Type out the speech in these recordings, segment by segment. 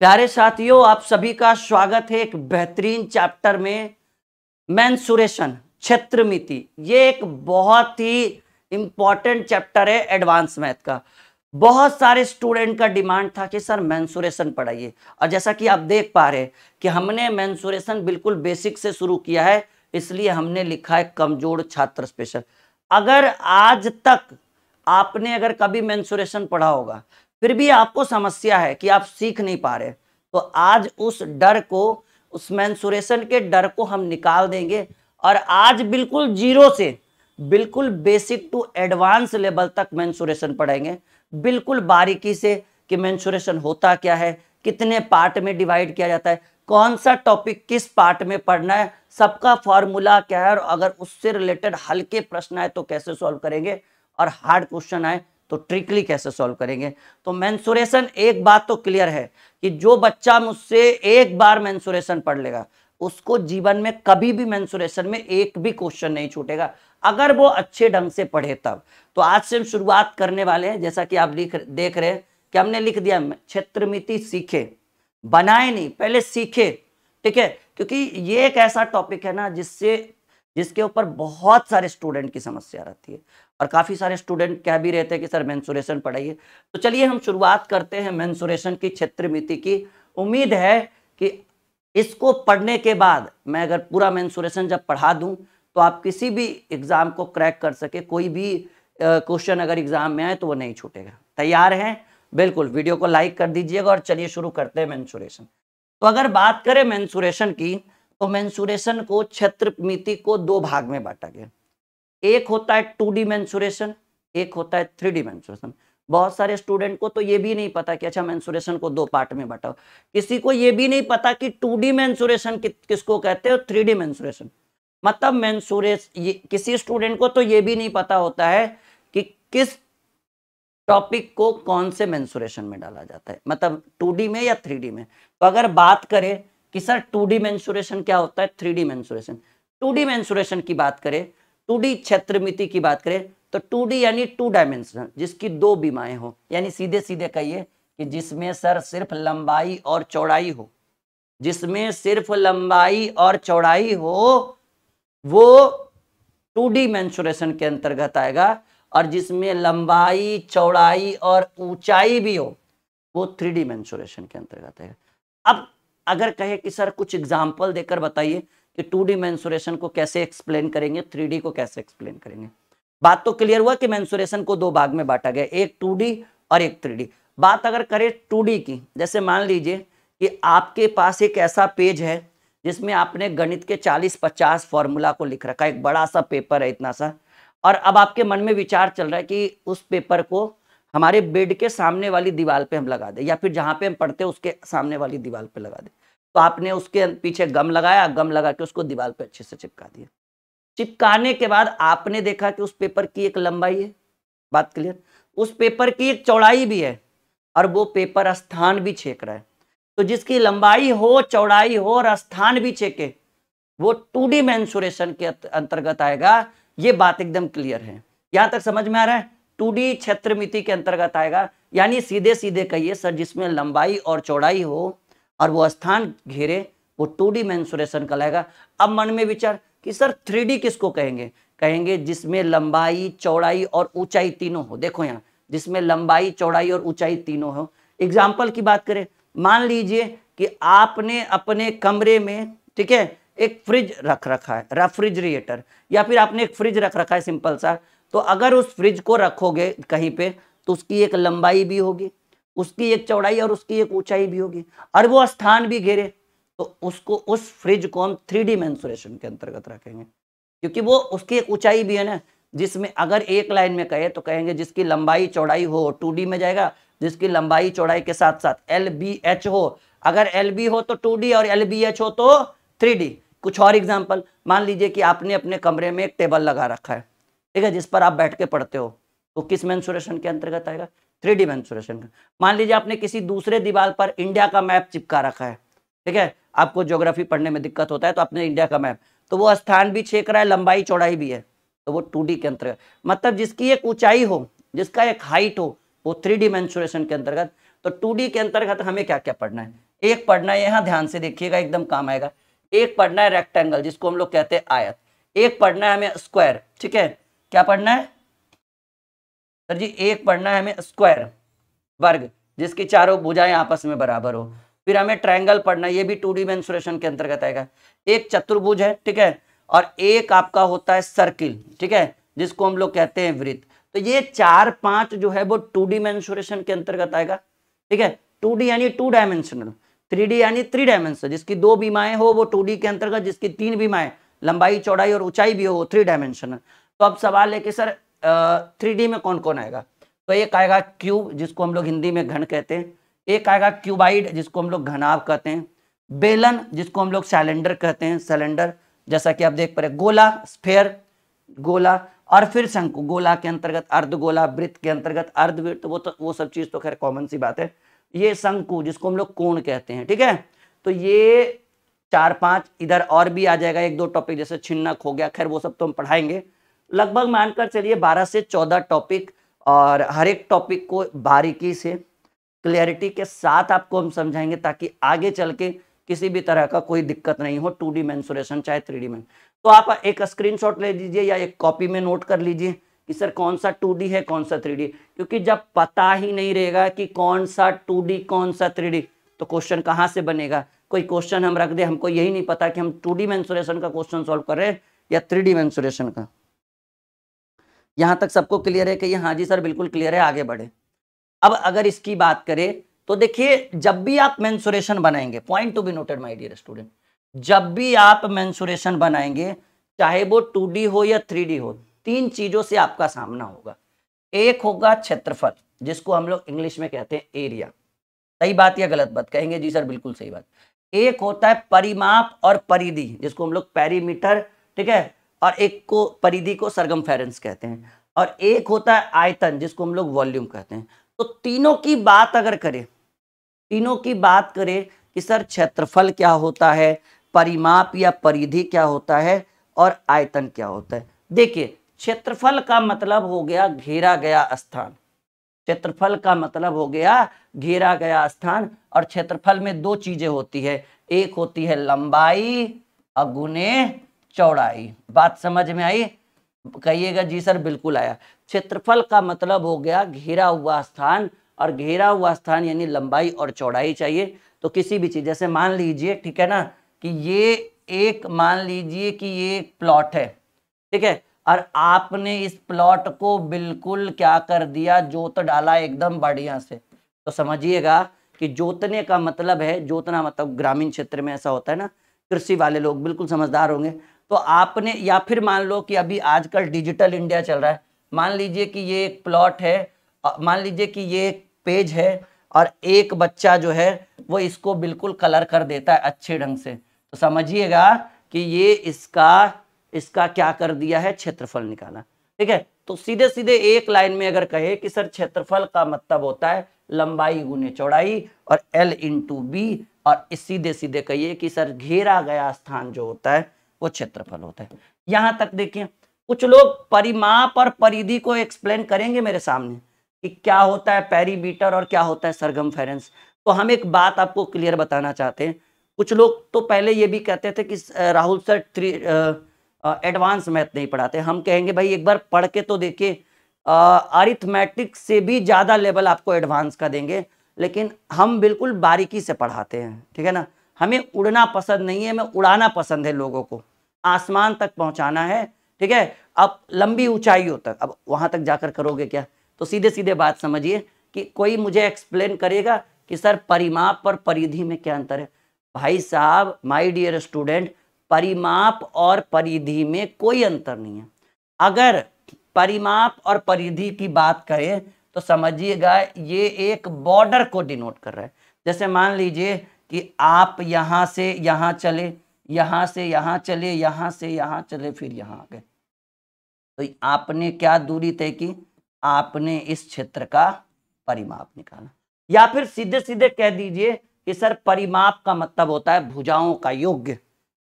प्यारे साथियों आप सभी का स्वागत है एक बेहतरीन चैप्टर में मैंसुरेशन क्षेत्र मिति ये एक बहुत ही इम्पॉर्टेंट चैप्टर है एडवांस मैथ का बहुत सारे स्टूडेंट का डिमांड था कि सर मैंसुरेशन पढ़ाइए और जैसा कि आप देख पा रहे हैं कि हमने मैंसुरेशन बिल्कुल बेसिक से शुरू किया है इसलिए हमने लिखा है कमजोर छात्र स्पेशल अगर आज तक आपने अगर कभी मैंसुरेशन पढ़ा होगा फिर भी आपको समस्या है कि आप सीख नहीं पा रहे तो आज उस डर को उस मैंसुरेशन के डर को हम निकाल देंगे और आज बिल्कुल जीरो से बिल्कुल बेसिक टू एडवांस लेवल तक मैंसुरेशन पढ़ेंगे बिल्कुल बारीकी से कि मैंसुरेशन होता क्या है कितने पार्ट में डिवाइड किया जाता है कौन सा टॉपिक किस पार्ट में पढ़ना है सबका फॉर्मूला क्या है और अगर उससे रिलेटेड हल्के प्रश्न आए तो कैसे सॉल्व करेंगे और हार्ड क्वेश्चन आए तो ट्रिकली कैसे सॉल्व करेंगे तो मैंसुरेशन एक बात तो क्लियर है कि जो बच्चा मुझसे एक बार मैंसुरेशन पढ़ लेगा उसको जीवन में कभी भी मैंसुरेशन में एक भी क्वेश्चन नहीं छूटेगा अगर वो अच्छे ढंग से पढ़े तब तो आज से हम शुरुआत करने वाले हैं जैसा कि आप लिख देख रहे हैं कि हमने लिख दिया क्षेत्रमिति सीखे बनाए नहीं पहले सीखे ठीक है क्योंकि ये एक ऐसा टॉपिक है ना जिससे जिसके ऊपर बहुत सारे स्टूडेंट की समस्या रहती है और काफ़ी सारे स्टूडेंट कह भी रहे थे कि सर मैंसुरेशन पढ़ाइए तो चलिए हम शुरुआत करते हैं मैंसुरेशन की क्षेत्र मिति की उम्मीद है कि इसको पढ़ने के बाद मैं अगर पूरा मैंसुरेशन जब पढ़ा दूँ तो आप किसी भी एग्ज़ाम को क्रैक कर सके कोई भी क्वेश्चन अगर एग्ज़ाम में आए तो वो नहीं छूटेगा तैयार हैं बिल्कुल वीडियो को लाइक कर दीजिएगा और चलिए शुरू करते हैं मैंसुरेशन तो अगर बात करें मैंसुरेशन की तो मैंसुरेशन को क्षेत्र मिति को दो भाग में बांटा गया एक होता है टू डी मैंसुरेशन एक होता है थ्री डी मैंसुरेशन बहुत सारे स्टूडेंट को तो ये भी नहीं पता कि अच्छा मैंसुरेशन को दो पार्ट में बांटा किसी को ये भी नहीं पता कि टू डी मैंसुरेशन कि, किसको कहते हैं थ्री डी मैंसुरेशन मतलब मैंसुरेश किसी स्टूडेंट को तो ये भी नहीं पता होता है कि किस टॉपिक को कौन से मैंसुरेशन में डाला जाता है मतलब टू में या थ्री में तो अगर बात करें कि सर टू डी मैंसुरेशन क्या होता है three D mensuration two D mensuration की बात करें टू क्षेत्र मिति की बात करें तो टू डी यानी टू डायमेंशनल जिसकी दो बीमाएं हो यानी सीधे सीधे कहिए कि जिसमें सर सिर्फ लंबाई और चौड़ाई हो जिसमें सिर्फ लंबाई और चौड़ाई हो वो टू डी मैंसुरेशन के अंतर्गत आएगा और जिसमें लंबाई चौड़ाई और ऊंचाई भी हो वो थ्री डी मैंसुरेशन के अंतर्गत आएगा अब अगर कहे कि सर कुछ एग्जाम्पल देकर बताइए कि टू डी मैंसुरेशन को कैसे एक्सप्लेन करेंगे थ्री को कैसे एक्सप्लेन करेंगे बात तो क्लियर हुआ कि मैंसुरेशन को दो भाग में बांटा गया एक टू और एक थ्री बात अगर करें टू की जैसे मान लीजिए कि आपके पास एक ऐसा पेज है जिसमें आपने गणित के 40-50 फॉर्मूला को लिख रखा है एक बड़ा सा पेपर है इतना सा और अब आपके मन में विचार चल रहा है कि उस पेपर को हमारे बेड के सामने वाली दीवार पे हम लगा दें या फिर जहाँ पे हम पढ़ते हैं उसके सामने वाली दीवार पे लगा दें तो आपने उसके पीछे गम लगाया गम लगा के उसको दीवार पे अच्छे से चिपका दिया चिपकाने के बाद आपने देखा कि उस पेपर की एक लंबाई है बात क्लियर उस पेपर की एक चौड़ाई भी है और वो पेपर स्थान भी छेक रहा है तो जिसकी लंबाई हो चौड़ाई हो और स्थान भी छेके वो टू डी मैंसुरेशन के अंतर्गत आएगा ये बात एकदम क्लियर है यहाँ तक समझ में आ रहा है टू डी क्षेत्र मिति के अंतर्गत आएगा यानी सीधे सीधे कहिए सर जिसमें लंबाई और चौड़ाई हो और वो स्थान घेरे वो टू डी मैंसुरेशन कहलाएगा अब मन में विचार कि सर थ्री डी किसको कहेंगे कहेंगे जिसमें लंबाई चौड़ाई और ऊंचाई तीनों हो देखो यहाँ जिसमें लंबाई चौड़ाई और ऊंचाई तीनों हो एग्जाम्पल की बात करें मान लीजिए कि आपने अपने कमरे में ठीक है एक फ्रिज रख रखा है रेफ्रिजरेटर या फिर आपने एक फ्रिज रख रखा है सिंपल सा तो अगर उस फ्रिज को रखोगे कहीं पे तो उसकी एक लंबाई भी होगी उसकी एक चौड़ाई और उसकी एक ऊंचाई भी होगी और वो स्थान भी घेरे तो उसको उस फ्रिज को हम थ्री डी मैं के अंतर्गत रखेंगे क्योंकि वो उसकी एक ऊंचाई भी है ना जिसमें अगर एक लाइन में कहे तो कहेंगे जिसकी लंबाई चौड़ाई हो टू डी में जाएगा जिसकी लंबाई चौड़ाई के साथ साथ एल बी एच हो अगर एल बी हो तो टू डी और एल बी एच हो तो थ्री डी कुछ और एग्जाम्पल मान लीजिए कि आपने अपने कमरे में एक टेबल लगा रखा है ठीक है जिस पर आप बैठ के पढ़ते हो तो किस मैंसुरेशन के अंतर्गत आएगा थ्री डी मैं मान लीजिए आपने किसी दूसरे दीवार पर इंडिया का मैप चिपका रखा है ठीक है आपको ज्योग्राफी पढ़ने में दिक्कत होता है तो आपने इंडिया का मैप तो वो स्थान भी छेक रहा है लंबाई चौड़ाई भी है तो वो टू के अंतर्गत मतलब जिसकी एक ऊंचाई हो जिसका एक हाइट हो वो थ्री डी के अंतर्गत तो टू के अंतर्गत हमें क्या क्या पढ़ना है एक पढ़ना है यहाँ ध्यान से देखिएगा एकदम काम आएगा एक पढ़ना है रेक्टेंगल जिसको हम लोग कहते हैं आयत एक पढ़ना है हमें स्क्वायर ठीक है क्या पढ़ना है सर जी एक पढ़ना है हमें स्क्वायर वर्ग जिसकी चारों भुजाएं आपस में बराबर हो फिर हमें ट्रायंगल पढ़ना ये भी टू डी मेन्सुरेशन के अंतर्गत आएगा एक चतुर्भुज है ठीक है और एक आपका होता है सर्किल ठीक है जिसको हम लोग कहते हैं वृत्त तो ये चार पांच जो है वो टू डी मेन्सुरेशन के अंतर्गत आएगा ठीक है टू डी यानी टू डायमेंशनल थ्री डी यानी थ्री डायमेंशन जिसकी दो बीमाएं हो वो टू डी के अंतर्गत जिसकी तीन बीमाएं लंबाई चौड़ाई और ऊंचाई भी हो वो थ्री डायमेंशनल तो अब सवाल है कि सर थ्री में कौन कौन आएगा तो एक आएगा क्यूब जिसको हम लोग हिंदी में घन कहते हैं एक आएगा क्यूबाइड जिसको हम लोग घनाव कहते हैं बेलन जिसको हम लोग सैलेंडर कहते हैं सिलेंडर जैसा कि आप देख पा रहे गोला स्फेयर गोला और फिर शंकु गोला के अंतर्गत अर्धगोला वृत्त के अंतर्गत अर्धवृत्त तो वो तो वो सब चीज़ तो खैर कॉमन सी बात है ये शंकु जिसको हम लोग कोण कहते हैं ठीक है तो ये चार पांच इधर और भी आ जाएगा एक दो टॉपिक जैसे छिन्नक हो गया खैर वो सब तो हम पढ़ाएंगे लगभग मानकर चलिए 12 से 14 टॉपिक और हर एक टॉपिक को बारीकी से क्लियरिटी के साथ आपको हम समझाएंगे ताकि आगे चल के किसी भी तरह का कोई दिक्कत नहीं हो टू डी मैंसुरेशन चाहे थ्री डी मैं तो आप एक स्क्रीनशॉट ले लीजिए या एक कॉपी में नोट कर लीजिए कि सर कौन सा टू है कौन सा थ्री क्योंकि जब पता ही नहीं रहेगा कि कौन सा टू कौन सा थ्री तो क्वेश्चन कहाँ से बनेगा कोई क्वेश्चन हम रख दे हमको यही नहीं पता कि हम टू डी का क्वेश्चन सॉल्व कर रहे हैं या थ्री डी का यहाँ तक सबको क्लियर है कि ये हाँ जी सर बिल्कुल क्लियर है आगे बढ़े अब अगर इसकी बात करें तो देखिए जब भी आप मैंसुरेशन बनाएंगे point to be noted my dear student जब भी आप मैंसुरेशन बनाएंगे चाहे वो टू हो या थ्री हो तीन चीजों से आपका सामना होगा एक होगा क्षेत्रफल जिसको हम लोग इंग्लिश में कहते हैं एरिया सही बात या गलत बात कहेंगे जी सर बिल्कुल सही बात एक होता है परिमाप और परिधि जिसको हम लोग पेरीमीटर ठीक है और एक को परिधि को सरगम फेरेंस कहते हैं और एक होता है आयतन जिसको हम लोग वॉल्यूम कहते हैं तो तीनों की बात अगर करें तीनों की बात करें कि सर क्षेत्रफल क्या होता है परिमाप या परिधि क्या होता है और आयतन क्या होता है देखिए क्षेत्रफल का मतलब हो गया घेरा गया स्थान क्षेत्रफल का मतलब हो गया घेरा गया स्थान और क्षेत्रफल में दो चीजें होती है एक होती है लंबाई अगुने चौड़ाई बात समझ में आई कहिएगा जी सर बिल्कुल आया क्षेत्रफल का मतलब हो गया घेरा हुआ स्थान और घेरा हुआ स्थान यानी लंबाई और चौड़ाई चाहिए तो किसी भी चीज़ जैसे मान लीजिए ठीक है ना कि ये एक मान लीजिए कि ये प्लॉट है ठीक है और आपने इस प्लॉट को बिल्कुल क्या कर दिया जोत डाला एकदम बढ़िया से तो समझिएगा कि जोतने का मतलब है जोतना मतलब ग्रामीण क्षेत्र में ऐसा होता है ना कृषि वाले लोग बिल्कुल समझदार होंगे तो आपने या फिर मान लो कि अभी आजकल डिजिटल इंडिया चल रहा है मान लीजिए कि ये एक प्लॉट है मान लीजिए कि ये एक पेज है और एक बच्चा जो है वो इसको बिल्कुल कलर कर देता है अच्छे ढंग से तो समझिएगा कि ये इसका इसका क्या कर दिया है क्षेत्रफल निकाला ठीक है तो सीधे सीधे एक लाइन में अगर कहे कि सर क्षेत्रफल का मतलब होता है लंबाई गुने चौड़ाई और एल इंटू बी और सीधे सीधे कहिए कि सर घेरा गया स्थान जो होता है वो क्षेत्रफल होता है यहां तक देखिए कुछ लोग परिमाप और परिधि को एक्सप्लेन करेंगे मेरे सामने कि क्या होता है पेरीमीटर और क्या होता है सरगम फेरेंस तो हम एक बात आपको क्लियर बताना चाहते हैं कुछ लोग तो पहले ये भी कहते थे कि Rahul sir three advance math नहीं पढ़ाते हम कहेंगे भाई एक बार पढ़ के तो देखिए अरिथमेटिक से भी ज़्यादा लेवल आपको एडवांस का देंगे लेकिन हम बिल्कुल बारीकी से पढ़ाते हैं ठीक है ना हमें उड़ना पसंद नहीं है हमें उड़ाना पसंद है लोगों को आसमान तक पहुंचाना है ठीक है अब लंबी ऊंचाइयों तक अब वहां तक जाकर करोगे क्या तो सीधे सीधे बात समझिए कि कोई मुझे एक्सप्लेन करेगा कि सर परिमाप और परिधि में क्या अंतर है भाई साहब माई डियर स्टूडेंट परिमाप और परिधि में कोई अंतर नहीं है अगर परिमाप और परिधि की बात करें तो समझिएगा ये एक बॉर्डर को डिनोट कर रहा है जैसे मान लीजिए कि आप यहाँ से यहाँ चले यहाँ से यहाँ चले यहाँ से यहाँ चले फिर यहाँ आ गए तो आपने क्या दूरी तय की आपने इस क्षेत्र का परिमाप निकाला या फिर सीधे सीधे कह दीजिए कि सर परिमाप का मतलब होता है भुजाओं का योग्य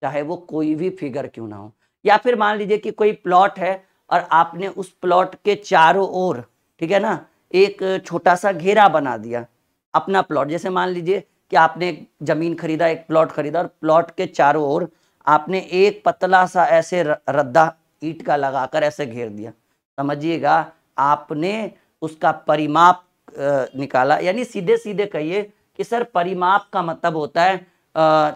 चाहे वो कोई भी फिगर क्यों ना हो या फिर मान लीजिए कि कोई प्लॉट है और आपने उस प्लॉट के चारों ओर ठीक है ना एक छोटा सा घेरा बना दिया अपना प्लॉट जैसे मान लीजिए कि आपने एक ज़मीन खरीदा एक प्लॉट खरीदा और प्लॉट के चारों ओर आपने एक पतला सा ऐसे रद्दा ईट का लगाकर ऐसे घेर दिया समझिएगा आपने उसका परिमाप निकाला यानी सीधे सीधे कहिए कि सर परिमाप का मतलब होता है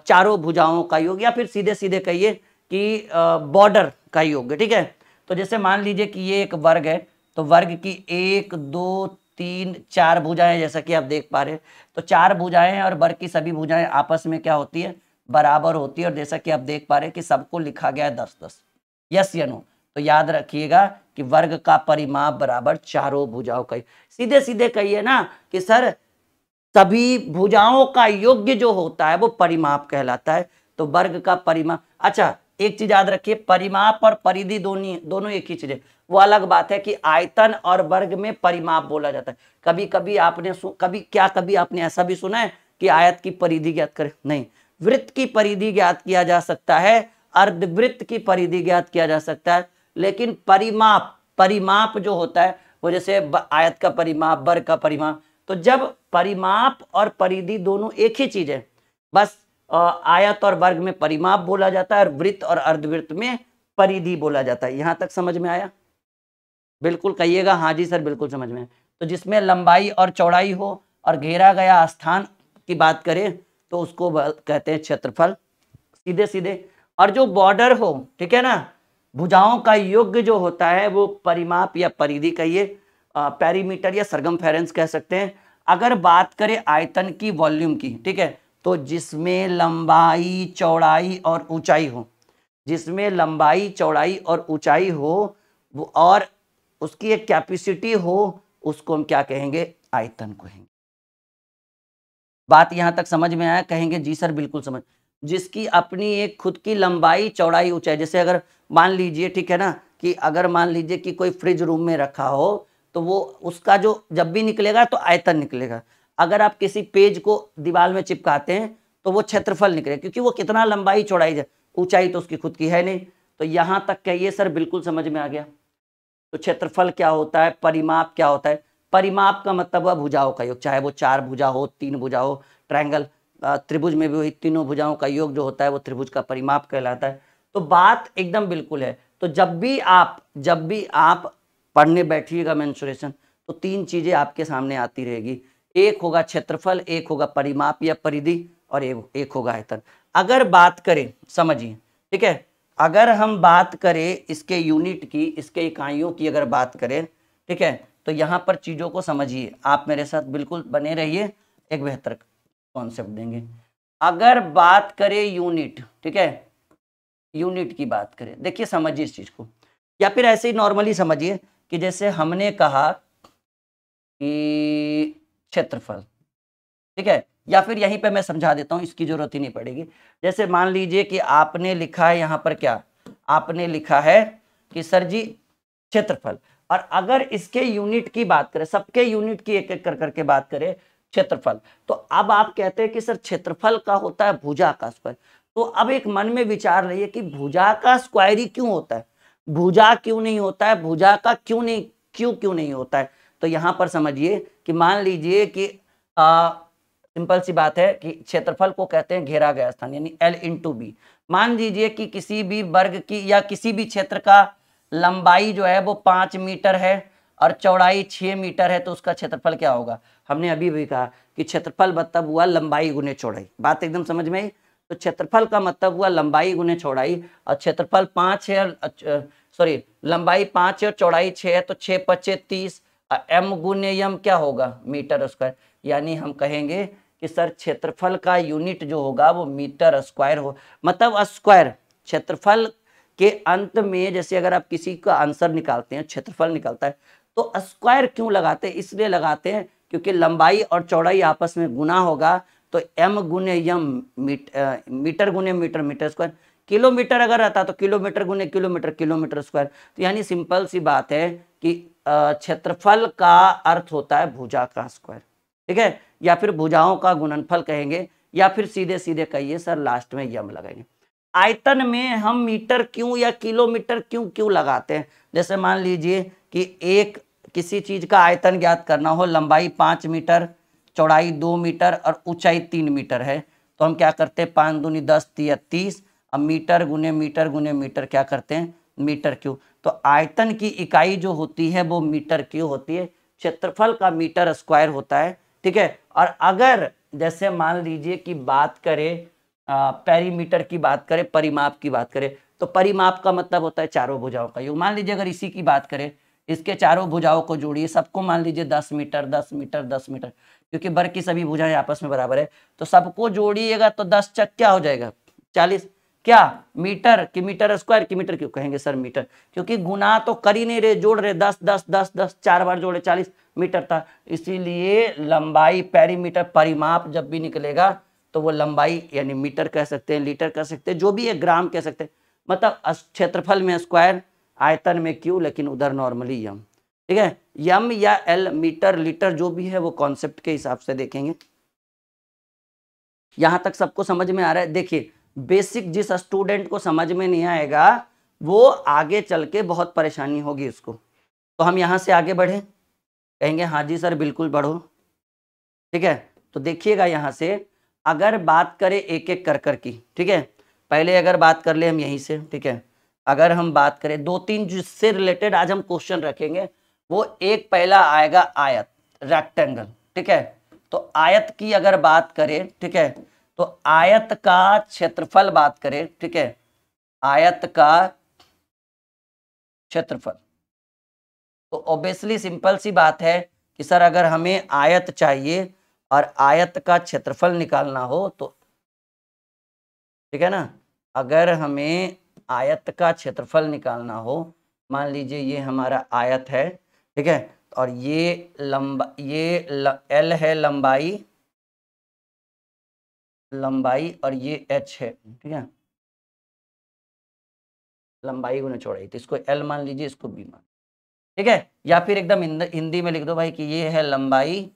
चारों भुजाओं का योग या फिर सीधे सीधे कहिए कि बॉर्डर का योग ठीक है तो जैसे मान लीजिए कि ये एक वर्ग है तो वर्ग की एक दो तीन चार भुजाएं जैसा कि आप देख पा रहे हैं तो चार भुजाएं और वर्ग की सभी भुजाएं आपस में क्या होती है बराबर होती है और जैसा कि आप देख पा रहे हैं कि सबको लिखा गया है दस दस यस या नो तो याद रखिएगा कि वर्ग का परिमाप बराबर चारों भुजाओं का सीधे सीधे कहिए ना कि सर सभी भुजाओं का योग्य जो होता है वो परिमाप कहलाता है तो वर्ग का परिमाप अच्छा एक चीज याद रखिए परिमाप और परिधि दोनों दोनों एक ही चीज है वो अलग बात है कि आयतन और वर्ग में परिमाप बोला जाता है कभी कभी आपने कभी क्या कभी आपने ऐसा भी सुना है कि आयत की परिधि ज्ञात करें नहीं वृत्त की परिधि ज्ञात किया जा सकता है अर्धवृत्त की परिधि ज्ञात किया जा सकता है लेकिन परिमाप परिमाप जो होता है वो जैसे आयत का परिमाप वर्ग का परिमाप तो जब परिमाप और परिधि दोनों एक ही चीज है बस आयत और वर्ग में परिमाप बोला जाता है और वृत्त और अर्धवृत्त में परिधि बोला जाता है यहां तक समझ में आया बिल्कुल कहिएगा हाँ जी सर बिल्कुल समझ में तो जिसमें लंबाई और चौड़ाई हो और घेरा गया स्थान की बात करें तो उसको कहते हैं क्षेत्रफल सीधे सीधे और जो बॉर्डर हो ठीक है ना भुजाओं का योग्य जो होता है वो परिमाप या परिधि कहिए पैरीमीटर या सरगम कह सकते हैं अगर बात करें आयतन की वॉल्यूम की ठीक है तो जिसमें लंबाई चौड़ाई और ऊंचाई हो जिसमें लंबाई चौड़ाई और ऊंचाई हो और उसकी एक कैपेसिटी हो उसको हम क्या कहेंगे आयतन कहेंगे बात यहाँ तक समझ में आया कहेंगे जी सर बिल्कुल समझ जिसकी अपनी एक खुद की लंबाई चौड़ाई ऊंचाई जैसे अगर मान लीजिए ठीक है ना कि अगर मान लीजिए कि कोई फ्रिज रूम में रखा हो तो वो उसका जो जब भी निकलेगा तो आयतन निकलेगा अगर आप किसी पेज को दीवार में चिपकाते हैं तो वो क्षेत्रफल निकलेगा क्योंकि वो कितना लंबाई चौड़ाई ऊंचाई तो उसकी खुद की है नहीं तो यहां तक कहिए सर बिल्कुल समझ में आ गया तो क्षेत्रफल क्या होता है परिमाप क्या होता है परिमाप का मतलब है भुजाओं का योग चाहे वो चार भुजा हो तीन भुजा हो ट्रायंगल त्रिभुज में भी वही तीनों भुजाओं का योग जो होता है वो त्रिभुज का परिमाप कहलाता है तो बात एकदम बिल्कुल है तो जब भी आप जब भी आप पढ़ने बैठिएगा मैंसुरेशन तो तीन चीज़ें आपके सामने आती रहेगी एक होगा क्षेत्रफल एक होगा परिमाप या परिधि और एक होगा आयतन अगर बात करें समझिए ठीक है अगर हम बात करें इसके यूनिट की इसके इकाइयों की अगर बात करें ठीक है तो यहाँ पर चीज़ों को समझिए आप मेरे साथ बिल्कुल बने रहिए एक बेहतर कॉन्सेप्ट देंगे अगर बात करें यूनिट ठीक है यूनिट की बात करें देखिए समझिए इस चीज़ को या फिर ऐसे ही नॉर्मली समझिए कि जैसे हमने कहा कि क्षेत्रफल ठीक है या फिर यहीं पे मैं समझा देता हूँ इसकी जरूरत ही नहीं पड़ेगी जैसे मान लीजिए कि आपने लिखा है यहाँ पर क्या आपने लिखा है कि सर जी क्षेत्रफल और अगर इसके यूनिट की बात करें सबके यूनिट की एक एक कर करके बात करें क्षेत्रफल तो अब आप कहते हैं कि सर क्षेत्रफल का होता है भुजा का स्क्वायर तो अब एक मन में विचार रही है कि भुजा का स्क्वायर ही क्यों होता है भुजा क्यों नहीं होता है भुजा का क्यों नहीं क्यों क्यों नहीं होता है तो यहाँ पर समझिए कि मान लीजिए कि अः सिंपल सी बात है कि क्षेत्रफल को कहते हैं घेरा गया स्थान यानी एल इन टू बी मान लीजिए कि किसी भी वर्ग की या किसी भी क्षेत्र का लंबाई जो है वो पांच मीटर है और चौड़ाई छह मीटर है तो उसका क्षेत्रफल क्या होगा हमने अभी भी कहा कि क्षेत्रफल मतलब हुआ लंबाई गुने चौड़ाई बात एकदम समझ में आई तो क्षेत्रफल का मतलब हुआ लंबाई गुने चौड़ाई और क्षेत्रफल पाँच है सॉरी लंबाई पांच है और चौड़ाई छ है तो छः पच्चे तीस एम गुने यम क्या होगा मीटर उसका यानी हम कहेंगे कि सर क्षेत्रफल का यूनिट जो होगा वो मीटर स्क्वायर हो मतलब स्क्वायर क्षेत्रफल के अंत में जैसे अगर आप किसी का आंसर निकालते हैं क्षेत्रफल निकलता है तो स्क्वायर क्यों लगाते हैं इसलिए लगाते हैं क्योंकि लंबाई और चौड़ाई आपस में गुना होगा तो एम गुने यम मीट, मीटर गुने मीटर मीटर स्क्वायर किलोमीटर अगर रहता तो किलोमीटर गुने किलोमीटर किलोमीटर स्क्वायर तो यानी सिंपल सी बात है कि क्षेत्रफल का अर्थ होता है भुजा का स्क्वायर ठीक है या फिर भुजाओं का गुणनफल कहेंगे या फिर सीधे सीधे कहिए सर लास्ट में यम लगाएंगे आयतन में हम मीटर क्यों या किलोमीटर क्यों क्यों लगाते हैं जैसे मान लीजिए कि एक किसी चीज़ का आयतन ज्ञात करना हो लंबाई पाँच मीटर चौड़ाई दो मीटर और ऊंचाई तीन मीटर है तो हम क्या करते हैं पाँच दूनी दस या तीस अब मीटर गुने मीटर गुने मीटर क्या करते हैं मीटर क्यों तो आयतन की इकाई जो होती है वो मीटर क्यों होती है क्षेत्रफल का मीटर स्क्वायर होता है ठीक है और अगर जैसे मान लीजिए कि बात करें पेरीमीटर की बात करें परिमाप की बात करें तो परिमाप का मतलब होता है चारों भुजाओं का योग मान लीजिए अगर इसी की बात करें इसके चारों भुजाओं को जोड़िए सबको मान लीजिए दस मीटर दस मीटर दस मीटर क्योंकि बर की सभी भुजाएं आपस में बराबर है तो सबको जोड़िएगा तो दस चक क्या हो जाएगा चालीस क्या मीटर कि मीटर स्क्वायर कि मीटर क्यों कहेंगे सर मीटर क्योंकि गुना तो कर ही नहीं रहे जोड़ रहे दस दस दस दस चार बार जोड़े चालीस मीटर था इसीलिए लंबाई पैरीमीटर परिमाप जब भी निकलेगा तो वो लंबाई यानी मीटर कह सकते हैं लीटर कह सकते हैं जो भी है ग्राम कह सकते हैं मतलब क्षेत्रफल में स्क्वायर आयतन में क्यू लेकिन उधर नॉर्मली यम ठीक है यम या एल मीटर लीटर जो भी है वो कॉन्सेप्ट के हिसाब से देखेंगे यहां तक सबको समझ में आ रहा है देखिए बेसिक जिस स्टूडेंट को समझ में नहीं आएगा वो आगे चल के बहुत परेशानी होगी उसको तो हम यहाँ से आगे बढ़े कहेंगे हाँ जी सर बिल्कुल बढ़ो ठीक है तो देखिएगा यहाँ से अगर बात करें एक एक कर कर की ठीक है पहले अगर बात कर ले हम यहीं से ठीक है अगर हम बात करें दो तीन जिससे रिलेटेड आज हम क्वेश्चन रखेंगे वो एक पहला आएगा आयत रेक्टेंगल ठीक है तो आयत की अगर बात करें ठीक है तो आयत का क्षेत्रफल बात करें ठीक है आयत का क्षेत्रफल तो ऑब्वियसली सिंपल सी बात है कि सर अगर हमें आयत चाहिए और आयत का क्षेत्रफल निकालना हो तो ठीक है ना अगर हमें आयत का क्षेत्रफल निकालना हो मान लीजिए ये हमारा आयत है ठीक है और ये लंबा ये ल, एल है लंबाई लंबाई और ये एच है ठीक है लंबाई को चौड़ाई तो इसको एल मान लीजिए इसको बी मान ठीक है या फिर एकदम हिंदी में लिख दो भाई कि ये है लंबाई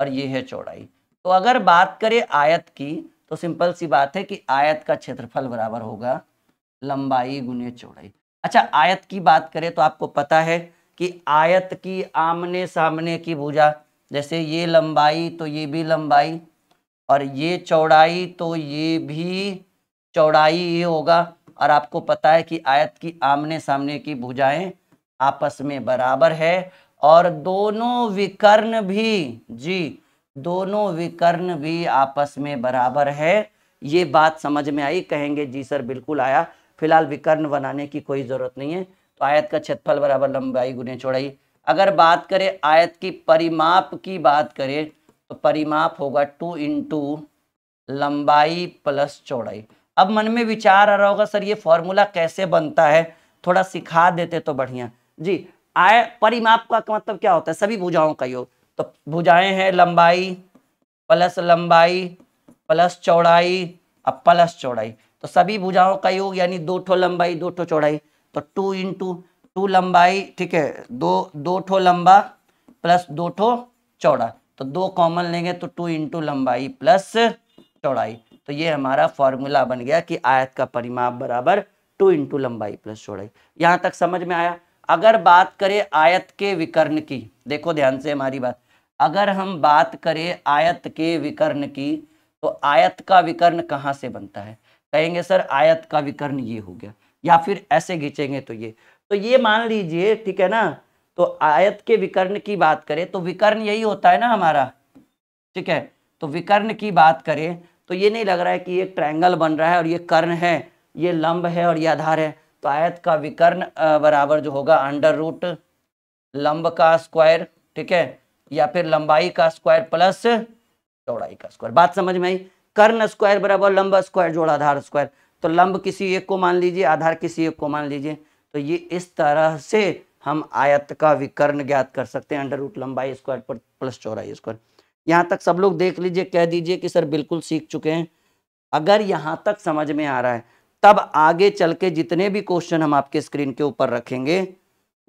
और ये है चौड़ाई तो अगर बात करें आयत की तो सिंपल सी बात है कि आयत का क्षेत्रफल बराबर होगा लंबाई गुने चौड़ाई अच्छा आयत की बात करें तो आपको पता है कि आयत की आमने सामने की भुजा जैसे ये लंबाई तो ये भी लंबाई और ये चौड़ाई तो ये भी चौड़ाई ये होगा और आपको पता है कि आयत की आमने सामने की भुजाएं आपस में बराबर है और दोनों विकर्ण भी जी दोनों विकर्ण भी आपस में बराबर है ये बात समझ में आई कहेंगे जी सर बिल्कुल आया फिलहाल विकर्ण बनाने की कोई ज़रूरत नहीं है तो आयत का क्षेत्रफल बराबर लंबाई गुने चौड़ाई अगर बात करें आयत की परिमाप की बात करें तो परिमाप होगा टू इंटू लंबाई प्लस चौड़ाई अब मन में विचार आ रहा होगा सर ये फॉर्मूला कैसे बनता है थोड़ा सिखा देते तो बढ़िया जी आय परिमाप का मतलब क्या होता है सभी भुजाओं का योग तो भुजाएं हैं लंबाई प्लस लंबाई प्लस चौड़ाई अब प्लस चौड़ाई तो सभी भुजाओं का योग यानी दो ठो लंबाई दो ठो चौड़ाई तो टू इंटू टू लंबाई ठीक है दो दो ठो लंबा प्लस दो ठो चौड़ा तो दो कॉमन लेंगे तो टू इंटू लंबाई प्लस चौड़ाई तो ये हमारा फॉर्मूला बन गया कि आयत का परिमाप बराबर टू इंटू लंबाई प्लस चौड़ाई यहाँ तक समझ में आया अगर बात करें आयत के विकर्ण की देखो ध्यान से हमारी बात अगर हम बात करें आयत के विकर्ण की तो आयत का विकर्ण कहाँ से बनता है कहेंगे सर आयत का विकर्ण ये हो गया या फिर ऐसे घिंचेंगे तो ये तो ये मान लीजिए ठीक है ना तो आयत के विकर्ण की बात करें तो विकर्ण यही होता है ना हमारा ठीक है तो विकर्ण की बात करें तो ये नहीं लग रहा है कि एक ट्रायंगल बन रहा है और ये कर्ण है ये लंब है और ये आधार है तो आयत का विकर्ण बराबर जो होगा अंडर रूट लंब का स्क्वायर ठीक है या फिर लंबाई का स्क्वायर प्लस चौड़ाई का स्क्वायर बात समझ में आई कर्ण स्क्वायर बराबर लंब स्क्वायर जोड़ आधार स्क्वायर तो लंब किसी एक को मान लीजिए आधार किसी एक को मान लीजिए तो ये इस तरह से हम आयत का विकर्ण ज्ञात कर सकते हैं अंडर रूट लंबाई स्क्वायर पर प्लस चौराई स्क्वायर यहाँ तक सब लोग देख लीजिए कह दीजिए कि सर बिल्कुल सीख चुके हैं अगर यहाँ तक समझ में आ रहा है तब आगे चल के जितने भी क्वेश्चन हम आपके स्क्रीन के ऊपर रखेंगे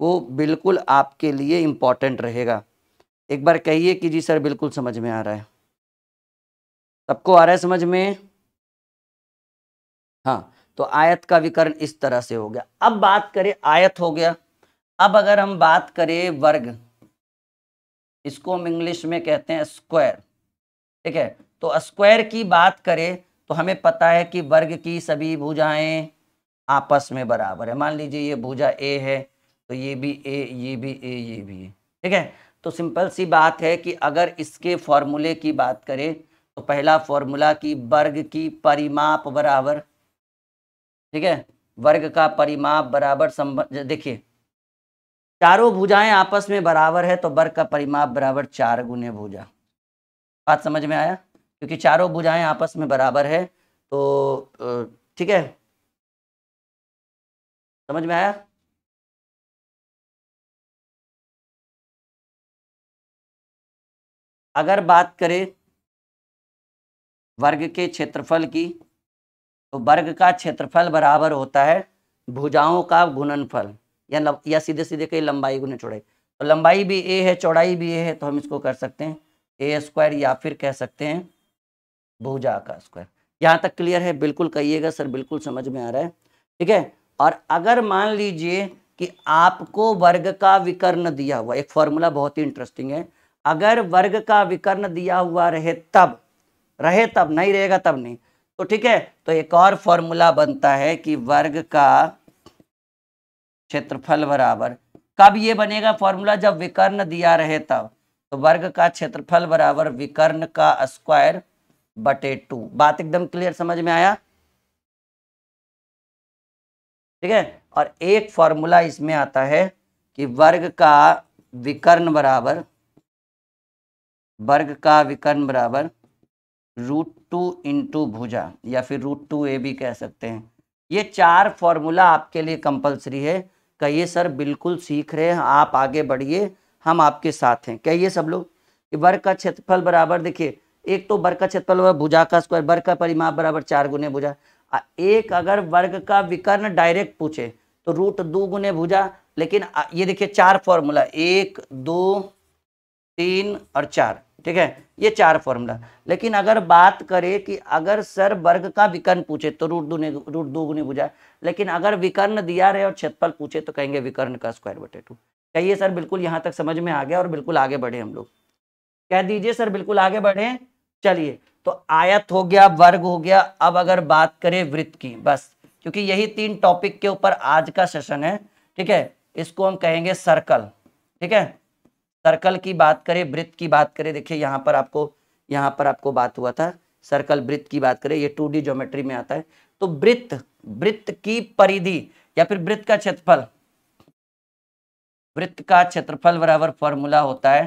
वो बिल्कुल आपके लिए इम्पॉर्टेंट रहेगा एक बार कहिए कि जी सर बिल्कुल समझ में आ रहा है सबको आ रहा है समझ में हाँ तो आयत का विकर्ण इस तरह से हो गया अब बात करें आयत हो गया अब अगर हम बात करें वर्ग इसको हम इंग्लिश में कहते हैं स्क्वायर ठीक है तो स्क्वायर की बात करें तो हमें पता है कि वर्ग की सभी भुजाएं आपस में बराबर है मान लीजिए ये भुजा ए है तो ये भी ए ये भी ए ये भी ए ठीक है तो सिंपल सी बात है कि अगर इसके फॉर्मूले की बात करें तो पहला फॉर्मूला की वर्ग की परिमाप बराबर ठीक है वर्ग का परिमाप बराबर संबंध देखिए चारों भुजाएं आपस में बराबर है तो वर्ग का परिमाप बराबर चार गुने भुजा बात समझ में आया क्योंकि चारों भुजाएं आपस में बराबर है तो ठीक है समझ में आया अगर बात करें वर्ग के क्षेत्रफल की तो वर्ग का क्षेत्रफल बराबर होता है भुजाओं का गुणनफल या लब, या सीधे सीधे कहीं लंबाई गुने चौड़ाई तो लंबाई भी ए है चौड़ाई भी ए है तो हम इसको कर सकते हैं ए स्क्वायर या फिर कह सकते हैं भुजा का स्क्वायर यहाँ तक क्लियर है बिल्कुल कहिएगा सर बिल्कुल समझ में आ रहा है ठीक है और अगर मान लीजिए कि आपको वर्ग का विकर्ण दिया हुआ एक फॉर्मूला बहुत ही इंटरेस्टिंग है अगर वर्ग का विकर्ण दिया हुआ रहे तब रहे तब नहीं रहेगा तब नहीं तो ठीक है तो एक और फॉर्मूला बनता है कि वर्ग का क्षेत्रफल बराबर कब ये बनेगा फॉर्मूला जब विकर्ण दिया रहे तब तो वर्ग का क्षेत्रफल बराबर विकर्ण का स्क्वायर बटे टू बात एकदम क्लियर समझ में आया ठीक है और एक फॉर्मूला इसमें आता है कि वर्ग का विकर्ण बराबर वर्ग का विकर्ण बराबर रूट टू इंटू भुजा या फिर रूट टू ए भी कह सकते हैं ये चार फॉर्मूला आपके लिए कंपलसरी है कहिए सर बिल्कुल सीख रहे हैं आप आगे बढ़िए हम आपके साथ हैं कहिए सब लोग वर्ग का क्षेत्रफल बराबर देखिए एक तो वर्ग का क्षेत्रफल भुजा का स्क्वायर वर्ग का परिमाप बराबर चार गुने भुजा एक अगर वर्ग का विकर्ण डायरेक्ट पूछे तो रूट दो गुने भुजा लेकिन ये देखिए चार फॉर्मूला एक दो तीन और चार ठीक है ये चार फॉर्मूला लेकिन अगर बात करें कि अगर सर वर्ग का विकर्ण पूछे तो रूट दूने रूट दो गुने बुझाए लेकिन अगर विकर्ण दिया रहे और क्षेत्रफल पूछे तो कहेंगे विकर्ण का स्क्वायर बटे टू कहिए सर बिल्कुल यहाँ तक समझ में आ गया और बिल्कुल आगे बढ़े हम लोग कह दीजिए सर बिल्कुल आगे बढ़े चलिए तो आयत हो गया वर्ग हो गया अब अगर बात करें वृत्त की बस क्योंकि यही तीन टॉपिक के ऊपर आज का सेशन है ठीक है इसको हम कहेंगे सर्कल ठीक है सर्कल की बात करें वृत्त की बात करें देखिए यहाँ पर आपको यहाँ पर आपको बात हुआ था सर्कल वृत्त की बात करें ये टू डी ज्योमेट्री में आता है तो वृत्त वृत्त की परिधि या फिर वृत्त का क्षेत्रफल वृत्त का क्षेत्रफल बराबर फॉर्मूला होता है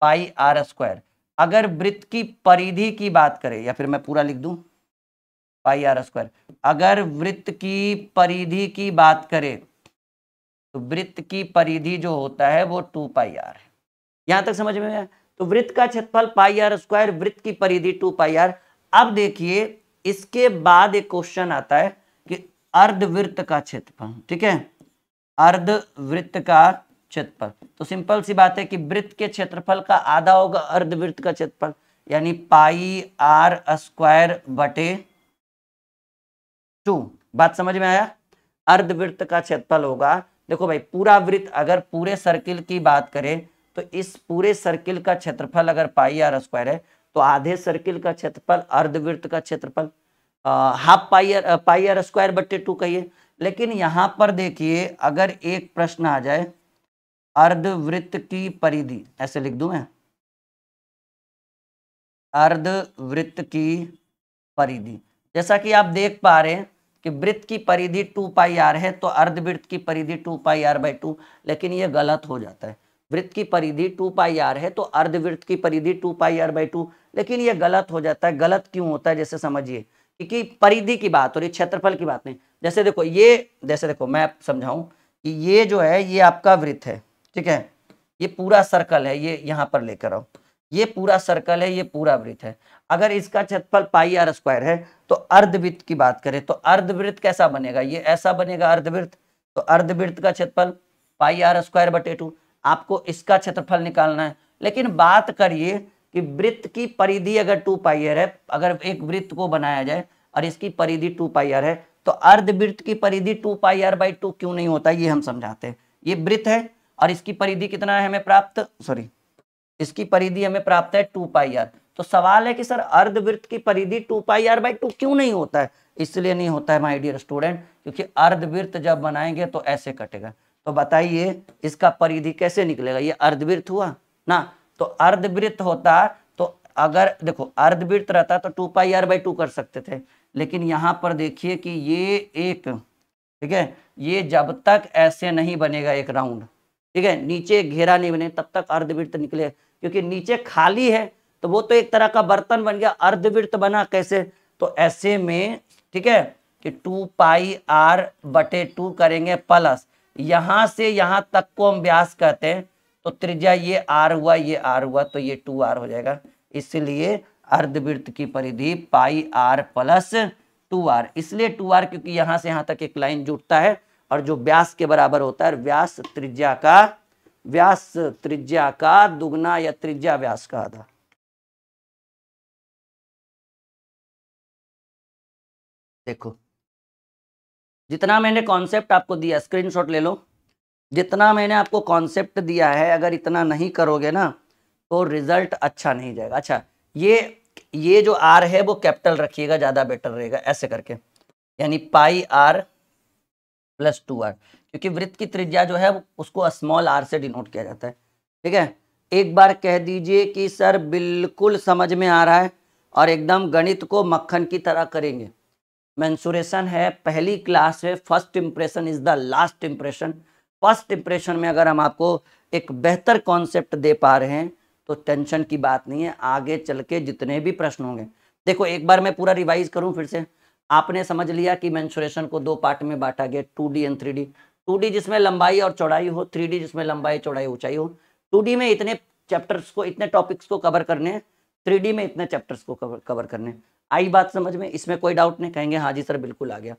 पाई आर स्क्वायर अगर वृत्त की परिधि की बात करें या फिर मैं पूरा लिख दूं पाई आर स्क्वायर अगर वृत्त की परिधि की बात करें तो वृत्त की परिधि जो होता है वो टू पाई आर है यहां तक समझ में आया तो वृत्त का क्षेत्रफल पाई आर स्क्वायर वृत्त की परिधि टू पाई आर अब देखिए इसके बाद एक क्वेश्चन आता है कि अर्धवृत्त का क्षेत्रफल ठीक है अर्धवृत्त का क्षेत्रफल तो सिंपल सी बात है कि वृत्त के क्षेत्रफल का आधा होगा अर्धवृत्त का क्षेत्रफल यानी पाई आर स्क्वायर बटे टू बात समझ में आया अर्धवृत्त का क्षेत्रफल होगा देखो भाई पूरा वृत्त अगर पूरे सर्किल की बात करें तो इस पूरे सर्किल का क्षेत्रफल अगर पाई आर स्क्वायर है तो आधे सर्किल का क्षेत्रफल अर्धवृत्त का क्षेत्रफल half pi r pi r square बट्टे टू कहिए लेकिन यहां पर देखिए अगर एक प्रश्न आ जाए अर्धवृत्त की परिधि ऐसे लिख दू मैं अर्धवृत्त की परिधि जैसा कि आप देख पा रहे हैं कि वृत्त की परिधि टू पाई आर है तो अर्धवृत्त की परिधि two pi r by two लेकिन यह गलत हो जाता है वृत्त की परिधि टू पाई आर है तो अर्धवृत्त की परिधि two pi r by two लेकिन ये गलत हो जाता है गलत क्यों होता है जैसे समझिए क्योंकि परिधि की बात हो रही क्षेत्रफल की बात नहीं जैसे देखो ये जैसे देखो मैं समझाऊं कि ये जो है ये आपका वृत्त है ठीक है ये पूरा सर्कल है ये यहाँ पर लेकर आओ ये पूरा सर्कल है ये पूरा वृत्त है अगर इसका क्षेत्रफल पाई आर स्क्वायर है तो अर्धवृत्त की बात करें तो अर्धवृत्त कैसा बनेगा ये ऐसा बनेगा अर्धवृत्त तो अर्धवृत्त का क्षेत्रफल पाई आर स्क्वायर बटे टू आपको इसका क्षेत्रफल निकालना है लेकिन बात करिए कि वृत्त की परिधि अगर टू पाइयर है अगर एक वृत्त को बनाया जाए और इसकी परिधि टू पाइयर है तो अर्धवृत्त की परिधि टू पाइयर बाई टू क्यों नहीं होता ये हम समझाते हैं ये वृत्त है और इसकी परिधि कितना है हमें प्राप्त सॉरी इसकी परिधि हमें प्राप्त है टू पाइयर तो सवाल है कि सर अर्धवृत्त की परिधि टू पाइयर बाई टू क्यों नहीं होता है इसलिए नहीं होता है माई डियर स्टूडेंट क्योंकि अर्धवृत्त जब बनाएंगे तो ऐसे कटेगा तो बताइए इसका परिधि कैसे निकलेगा ये अर्धवृत्त हुआ ना तो अर्धवृत्त होता तो अगर देखो अर्धवृत्त रहता तो two pi r by two कर सकते थे लेकिन यहाँ पर देखिए कि ये एक ठीक है ये जब तक ऐसे नहीं बनेगा एक राउंड ठीक है नीचे घेरा नहीं बने तब तक अर्धवृत्त निकले क्योंकि नीचे खाली है तो वो तो एक तरह का बर्तन बन गया अर्धवृत्त बना कैसे तो ऐसे में ठीक है कि टू पाई आर बटे टू करेंगे प्लस यहां से यहां तक को हम व्यास कहते हैं तो त्रिज्या ये आर हुआ ये आर हुआ तो ये टू आर हो जाएगा इसलिए अर्धवृत्त की परिधि pi r plus two r इसलिए टू आर क्योंकि यहां से यहां तक एक लाइन जुटता है और जो व्यास के बराबर होता है व्यास त्रिज्या का व्यास त्रिज्या का दुगना या त्रिज्या व्यास का आधा देखो जितना मैंने कॉन्सेप्ट आपको दिया स्क्रीनशॉट ले लो जितना मैंने आपको कॉन्सेप्ट दिया है अगर इतना नहीं करोगे ना तो रिजल्ट अच्छा नहीं जाएगा अच्छा ये ये जो आर है वो कैपिटल रखिएगा ज़्यादा बेटर रहेगा ऐसे करके यानी pi r plus two r क्योंकि वृत्त की त्रिज्या जो है उसको स्मॉल आर से डिनोट किया जाता है ठीक है एक बार कह दीजिए कि सर बिल्कुल समझ में आ रहा है और एकदम गणित को मक्खन की तरह करेंगे मैंसुरेशन है पहली क्लास है first impression is the last impression first impression में अगर हम आपको एक बेहतर कॉन्सेप्ट दे पा रहे हैं तो टेंशन की बात नहीं है आगे चल के जितने भी प्रश्न होंगे देखो एक बार मैं पूरा रिवाइज करूं फिर से आपने समझ लिया कि मैंसुरेशन को दो पार्ट में बांटा गया two D and three D two D जिसमें लंबाई और चौड़ाई हो थ्री डी जिसमें लंबाई चौड़ाई ऊंचाई हो टू डी में इतने चैप्टर्स को इतने टॉपिक्स को कवर करने हैं थ्री डी में इतने चैप्टर्स को कवर कवर करने हैं आई बात समझ में इसमें कोई डाउट नहीं कहेंगे हाँ जी सर बिल्कुल आ गया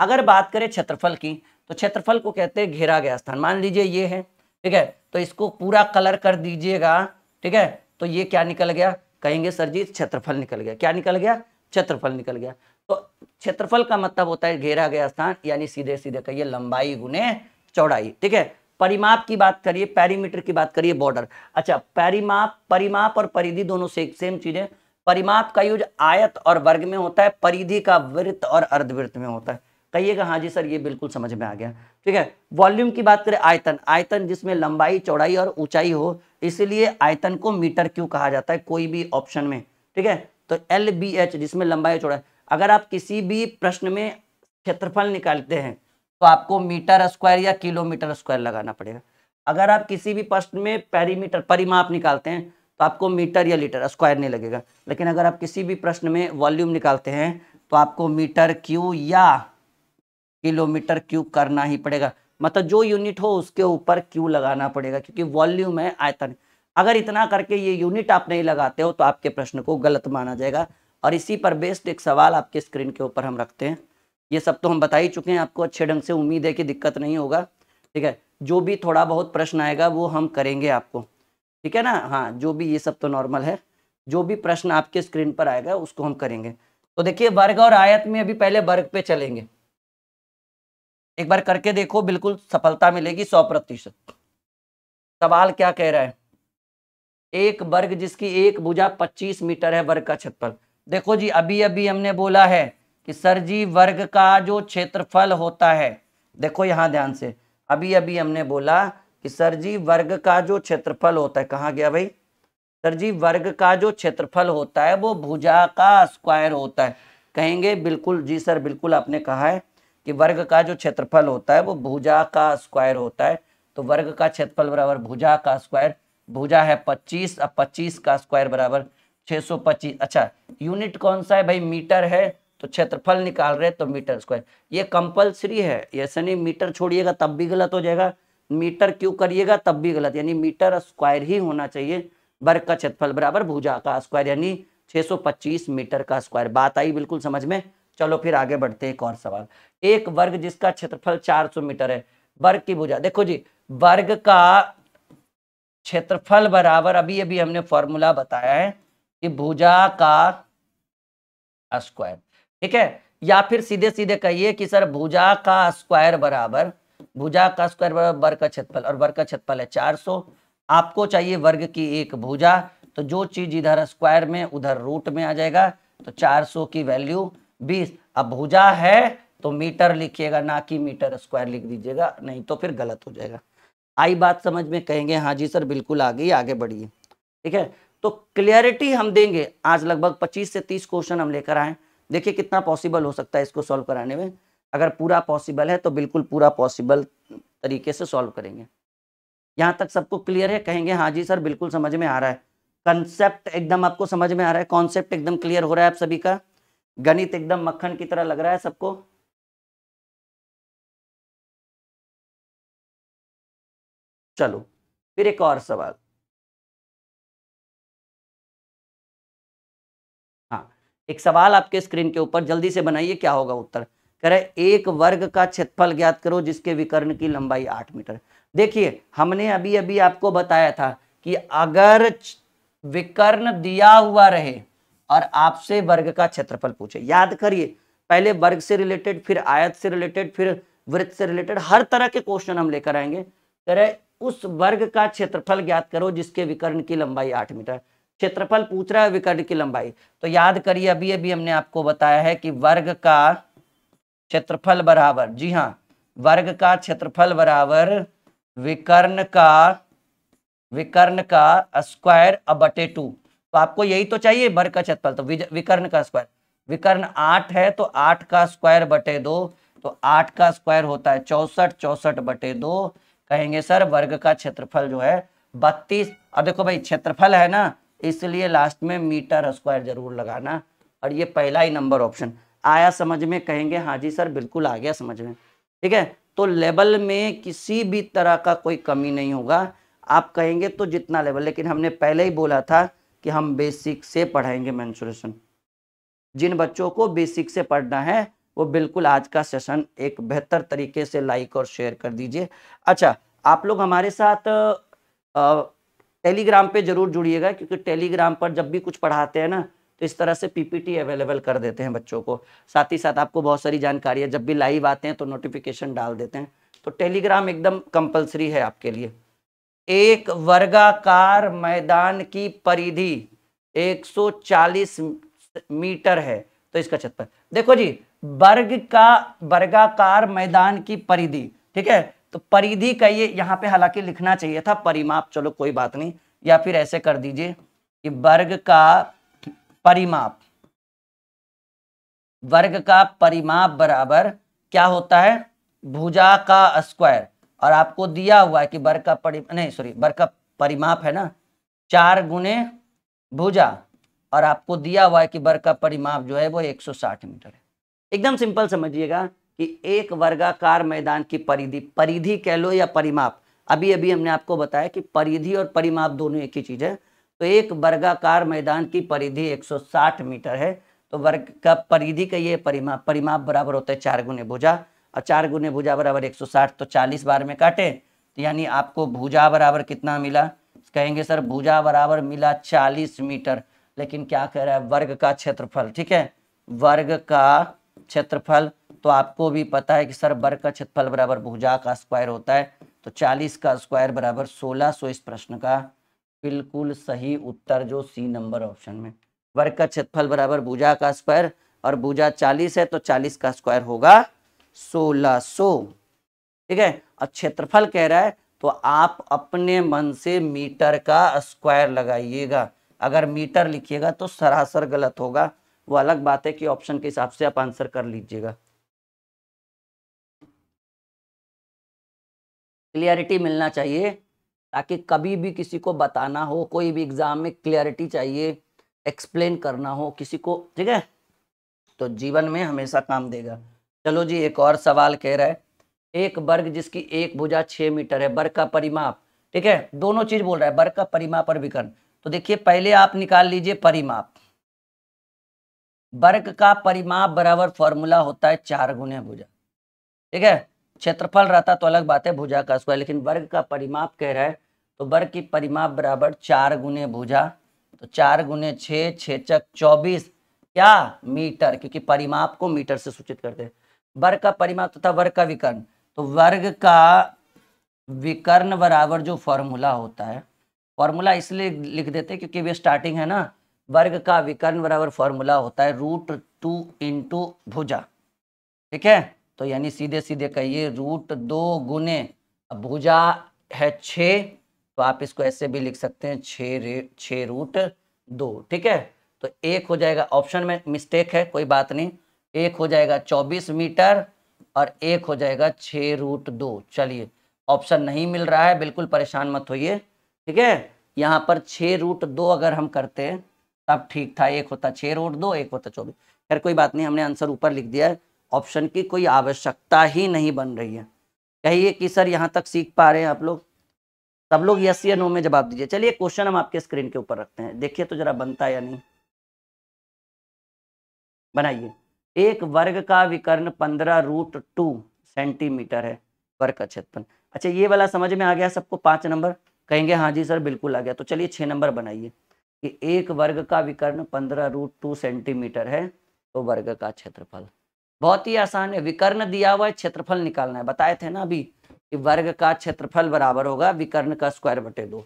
अगर बात करें क्षेत्रफल की तो क्षेत्रफल को कहते हैं घेरा गया स्थान मान लीजिए ये है ठीक है तो इसको पूरा कलर कर दीजिएगा ठीक है तो ये क्या निकल गया कहेंगे सर जी क्षेत्रफल निकल गया क्या निकल गया क्षेत्रफल निकल गया तो क्षेत्रफल का मतलब होता है घेरा गया स्थान यानी सीधे सीधे कहिए लंबाई गुने चौड़ाई ठीक है परिमाप की बात करिए पैरीमीटर की बात करिए बॉर्डर अच्छा परिमाप परिमाप और परिधि दोनों सेम सेम चीज़ें परिमाप का यूज आयत और वर्ग में होता है परिधि का वृत्त और अर्धवृत्त में होता है कहिएगा हाँ जी सर ये बिल्कुल समझ में आ गया ठीक है वॉल्यूम की बात करें आयतन आयतन जिसमें लंबाई चौड़ाई और ऊंचाई हो इसलिए आयतन को मीटर क्यों कहा जाता है कोई भी ऑप्शन में ठीक है तो एल बी एच जिसमें लंबाई चौड़ाई अगर आप किसी भी प्रश्न में क्षेत्रफल निकालते हैं तो आपको मीटर स्क्वायर या किलोमीटर स्क्वायर लगाना पड़ेगा अगर आप किसी भी प्रश्न में पेरीमीटर परिमाप निकालते हैं तो आपको मीटर या लीटर स्क्वायर नहीं लगेगा लेकिन अगर आप किसी भी प्रश्न में वॉल्यूम निकालते हैं तो आपको मीटर क्यू या किलोमीटर क्यू करना ही पड़ेगा मतलब जो यूनिट हो उसके ऊपर क्यू लगाना पड़ेगा क्योंकि वॉल्यूम है आयतन अगर इतना करके ये यूनिट आप नहीं लगाते हो तो आपके प्रश्न को गलत माना जाएगा और इसी पर बेस्ड एक सवाल आपके स्क्रीन के ऊपर हम रखते हैं ये सब तो हम बता ही चुके हैं आपको अच्छे ढंग से उम्मीद है कि दिक्कत नहीं होगा ठीक है जो भी थोड़ा बहुत प्रश्न आएगा वो हम करेंगे आपको ठीक है ना हाँ जो भी ये सब तो नॉर्मल है जो भी प्रश्न आपके स्क्रीन पर आएगा उसको हम करेंगे तो देखिए वर्ग और आयत में अभी पहले वर्ग पे चलेंगे एक बार करके देखो बिल्कुल सफलता मिलेगी सौ प्रतिशत सवाल क्या कह रहा है एक वर्ग जिसकी एक भुजा पच्चीस मीटर है वर्ग का क्षेत्रफल देखो जी अभी अभी हमने बोला है कि सर जी वर्ग का जो क्षेत्रफल होता है देखो यहां ध्यान से अभी अभी हमने बोला कि सर जी वर्ग का जो क्षेत्रफल होता है कहाँ गया भाई सर जी वर्ग का जो क्षेत्रफल होता है वो भुजा का स्क्वायर होता है कहेंगे बिल्कुल जी सर बिल्कुल आपने कहा है कि वर्ग का जो क्षेत्रफल होता है वो भुजा का स्क्वायर होता है तो वर्ग का क्षेत्रफल बराबर भुजा का स्क्वायर भुजा है पच्चीस अब पच्चीस का स्क्वायर बराबर 625 अच्छा यूनिट कौन सा है भाई मीटर है तो क्षेत्रफल निकाल रहे तो मीटर स्क्वायर ये कंपलसरी है ऐसा नहीं मीटर छोड़िएगा तब भी गलत हो जाएगा मीटर क्यों करिएगा तब भी गलत यानी मीटर स्क्वायर ही होना चाहिए वर्ग का क्षेत्रफल बराबर भुजा का स्क्वायर यानी 625 मीटर का स्क्वायर बात आई बिल्कुल समझ में चलो फिर आगे बढ़ते हैं एक और सवाल एक वर्ग जिसका क्षेत्रफल 400 मीटर है वर्ग की भुजा देखो जी वर्ग का क्षेत्रफल बराबर अभी अभी हमने फॉर्मूला बताया है कि भुजा का स्क्वायर ठीक है या फिर सीधे सीधे कहिए कि सर भुजा का स्क्वायर बराबर भुजा का स्क्वायर बराबर वर्ग का क्षेत्रफल और वर्ग का क्षेत्रफल है 400 आपको चाहिए वर्ग की एक भुजा तो जो चीज इधर स्क्वायर में उधर रूट में आ जाएगा तो 400 की वैल्यू 20 अब भुजा है तो मीटर लिखिएगा ना कि मीटर स्क्वायर लिख दीजिएगा नहीं तो फिर गलत हो जाएगा आई बात समझ में कहेंगे हाँ जी सर बिल्कुल आ गई आगे बढ़िए ठीक है तो क्लियरिटी हम देंगे आज लगभग पच्चीस से तीस क्वेश्चन हम लेकर आए देखिए कितना पॉसिबल हो सकता है इसको सॉल्व कराने में अगर पूरा पॉसिबल है तो बिल्कुल पूरा पॉसिबल तरीके से सॉल्व करेंगे यहाँ तक सबको क्लियर है कहेंगे हाँ जी सर बिल्कुल समझ में आ रहा है कंसेप्ट एकदम आपको समझ में आ रहा है कॉन्सेप्ट एकदम क्लियर हो रहा है आप सभी का गणित एकदम मक्खन की तरह लग रहा है सबको चलो फिर एक और सवाल हाँ एक सवाल आपके स्क्रीन के ऊपर जल्दी से बनाइए क्या होगा उत्तर कह रहे एक वर्ग का क्षेत्रफल ज्ञात करो जिसके विकर्ण की लंबाई आठ मीटर देखिए हमने अभी अभी आपको बताया था कि अगर विकर्ण दिया हुआ रहे और आपसे वर्ग का क्षेत्रफल पूछे याद करिए पहले वर्ग से रिलेटेड फिर आयत से रिलेटेड फिर वृत्त से रिलेटेड हर तरह के क्वेश्चन हम लेकर आएंगे कह रहे उस वर्ग का क्षेत्रफल ज्ञात करो जिसके विकर्ण की लंबाई आठ मीटर क्षेत्रफल पूछ रहा है विकर्ण की लंबाई तो याद करिए अभी अभी हमने आपको बताया है कि वर्ग का क्षेत्रफल बराबर जी हाँ वर्ग का क्षेत्रफल बराबर विकर्ण का विकर्ण का स्क्वायर अबटे टू तो आपको यही तो चाहिए वर्ग का क्षेत्रफल तो विकर्ण का स्क्वायर विकर्ण आठ है तो आठ का स्क्वायर बटे दो तो आठ का स्क्वायर होता है चौसठ चौसठ बटे दो कहेंगे सर वर्ग का क्षेत्रफल जो है बत्तीस अब देखो भाई क्षेत्रफल है ना इसलिए लास्ट में मीटर स्क्वायर जरूर लगाना और ये पहला ही नंबर ऑप्शन आया समझ में कहेंगे हाँ जी सर बिल्कुल आ गया समझ में ठीक है तो लेवल में किसी भी तरह का कोई कमी नहीं होगा आप कहेंगे तो जितना लेवल लेकिन हमने पहले ही बोला था कि हम बेसिक से पढ़ाएंगे मैंसुरेशन जिन बच्चों को बेसिक से पढ़ना है वो बिल्कुल आज का सेशन एक बेहतर तरीके से लाइक और शेयर कर दीजिए अच्छा आप लोग हमारे साथ टेलीग्राम पे जरूर जुड़िएगा क्योंकि टेलीग्राम पर जब भी कुछ पढ़ाते हैं ना तो इस तरह से पीपीटी अवेलेबल कर देते हैं बच्चों को साथ ही साथ आपको बहुत सारी जानकारी है जब भी लाइव आते हैं तो नोटिफिकेशन डाल देते हैं तो टेलीग्राम एकदम कंपलसरी है आपके लिए एक वर्गाकार मैदान की परिधि 140 मीटर है तो इसका क्षेत्रफल देखो जी वर्ग का वर्गाकार मैदान की परिधि ठीक है तो परिधि का ये यहाँ पे हालांकि लिखना चाहिए था परिमाप चलो कोई बात नहीं या फिर ऐसे कर दीजिए कि वर्ग का परिमाप वर्ग का परिमाप बराबर क्या होता है भुजा का स्क्वायर और आपको दिया हुआ है कि वर्ग का परि नहीं सॉरी वर्ग का परिमाप है ना चार गुने भुजा और आपको दिया हुआ है कि वर्ग का परिमाप जो है वो 160 मीटर है एकदम सिंपल समझिएगा कि एक वर्गाकार मैदान की परिधि परिधि कह लो या परिमाप अभी अभी हमने आपको बताया कि परिधि और परिमाप दोनों एक ही चीज है तो एक वर्गाकार मैदान की परिधि 160 मीटर है तो वर्ग का परिधि का ये परिमाप परिमाप बराबर होता है चार गुने भुजा और चार गुने भुजा बराबर 160 तो 40 बार में काटे तो यानी आपको भुजा बराबर कितना मिला कहेंगे सर भुजा बराबर मिला 40 मीटर लेकिन क्या कह रहा है वर्ग का क्षेत्रफल ठीक है वर्ग का क्षेत्रफल तो आपको भी पता है कि सर वर्ग का क्षेत्रफल बराबर भुजा का स्क्वायर होता है तो चालीस का स्क्वायर बराबर सोलह इस प्रश्न का बिल्कुल सही उत्तर जो सी नंबर ऑप्शन में वर्ग का क्षेत्रफल बराबर भुजा का स्क्वायर और भुजा 40 है तो 40 का स्क्वायर होगा 1600 ठीक है और क्षेत्रफल कह रहा है तो आप अपने मन से मीटर का स्क्वायर लगाइएगा अगर मीटर लिखिएगा तो सरासर गलत होगा वो अलग बात है कि ऑप्शन के हिसाब से आप आंसर कर लीजिएगा क्लियरिटी मिलना चाहिए ताकि कभी भी किसी को बताना हो कोई भी एग्ज़ाम में क्लियरिटी चाहिए एक्सप्लेन करना हो किसी को ठीक है तो जीवन में हमेशा काम देगा चलो जी एक और सवाल कह रहा है एक वर्ग जिसकी एक भुजा छः मीटर है वर्ग का परिमाप ठीक है दोनों चीज़ बोल रहा है वर्ग का परिमाप और विकर्ण तो देखिए पहले आप निकाल लीजिए परिमाप वर्ग का परिमाप बराबर फॉर्मूला होता है चार गुने भुजा ठीक है क्षेत्रफल रहता तो अलग बात है भुजा का स्क्वायर लेकिन वर्ग का परिमाप कह रहा है तो बर की परिमाप बराबर चार गुने भुजा तो चार गुने छ छेचक चौबीस क्या मीटर क्योंकि परिमाप को मीटर से सूचित करते हैं वर्ग का परिमाप तथा वर्ग का विकर्ण तो वर्ग का विकर्ण बराबर जो फॉर्मूला होता है फॉर्मूला इसलिए लिख देते क्योंकि वे स्टार्टिंग है ना वर्ग का विकर्ण बराबर फॉर्मूला होता है रूट टू इंटू भुजा ठीक है तो यानी सीधे सीधे कहिए रूट दो गुने भुजा है छः तो आप इसको ऐसे भी लिख सकते हैं छ छ रूट दो ठीक है तो एक हो जाएगा ऑप्शन में मिस्टेक है कोई बात नहीं एक हो जाएगा चौबीस मीटर और एक हो जाएगा छ रूट दो चलिए ऑप्शन नहीं मिल रहा है बिल्कुल परेशान मत होइए ठीक है यहाँ पर छः रूट दो अगर हम करते हैं तब ठीक था एक होता छः रूट दो एक होता चौबीस खैर कोई बात नहीं हमने आंसर ऊपर लिख दिया है ऑप्शन की कोई आवश्यकता ही नहीं बन रही है कहिए कि सर यहाँ तक सीख पा रहे हैं आप लोग सब लोग यस या नो में जवाब दीजिए चलिए क्वेश्चन हम आपके स्क्रीन के ऊपर रखते हैं देखिए तो जरा बनता है या नहीं बनाइए एक वर्ग का विकर्ण पंद्रह रूट टू सेंटीमीटर है वर्ग का क्षेत्रफल अच्छा ये वाला समझ में आ गया सबको पांच नंबर कहेंगे हाँ जी सर बिल्कुल आ गया तो चलिए छह नंबर बनाइए कि एक वर्ग का विकर्ण पंद्रह रूट टू सेंटीमीटर है तो वर्ग का क्षेत्रफल बहुत ही आसान है विकर्ण दिया हुआ है क्षेत्रफल निकालना है बताए थे ना अभी कि वर्ग का क्षेत्रफल बराबर होगा विकर्ण का स्क्वायर बटे दो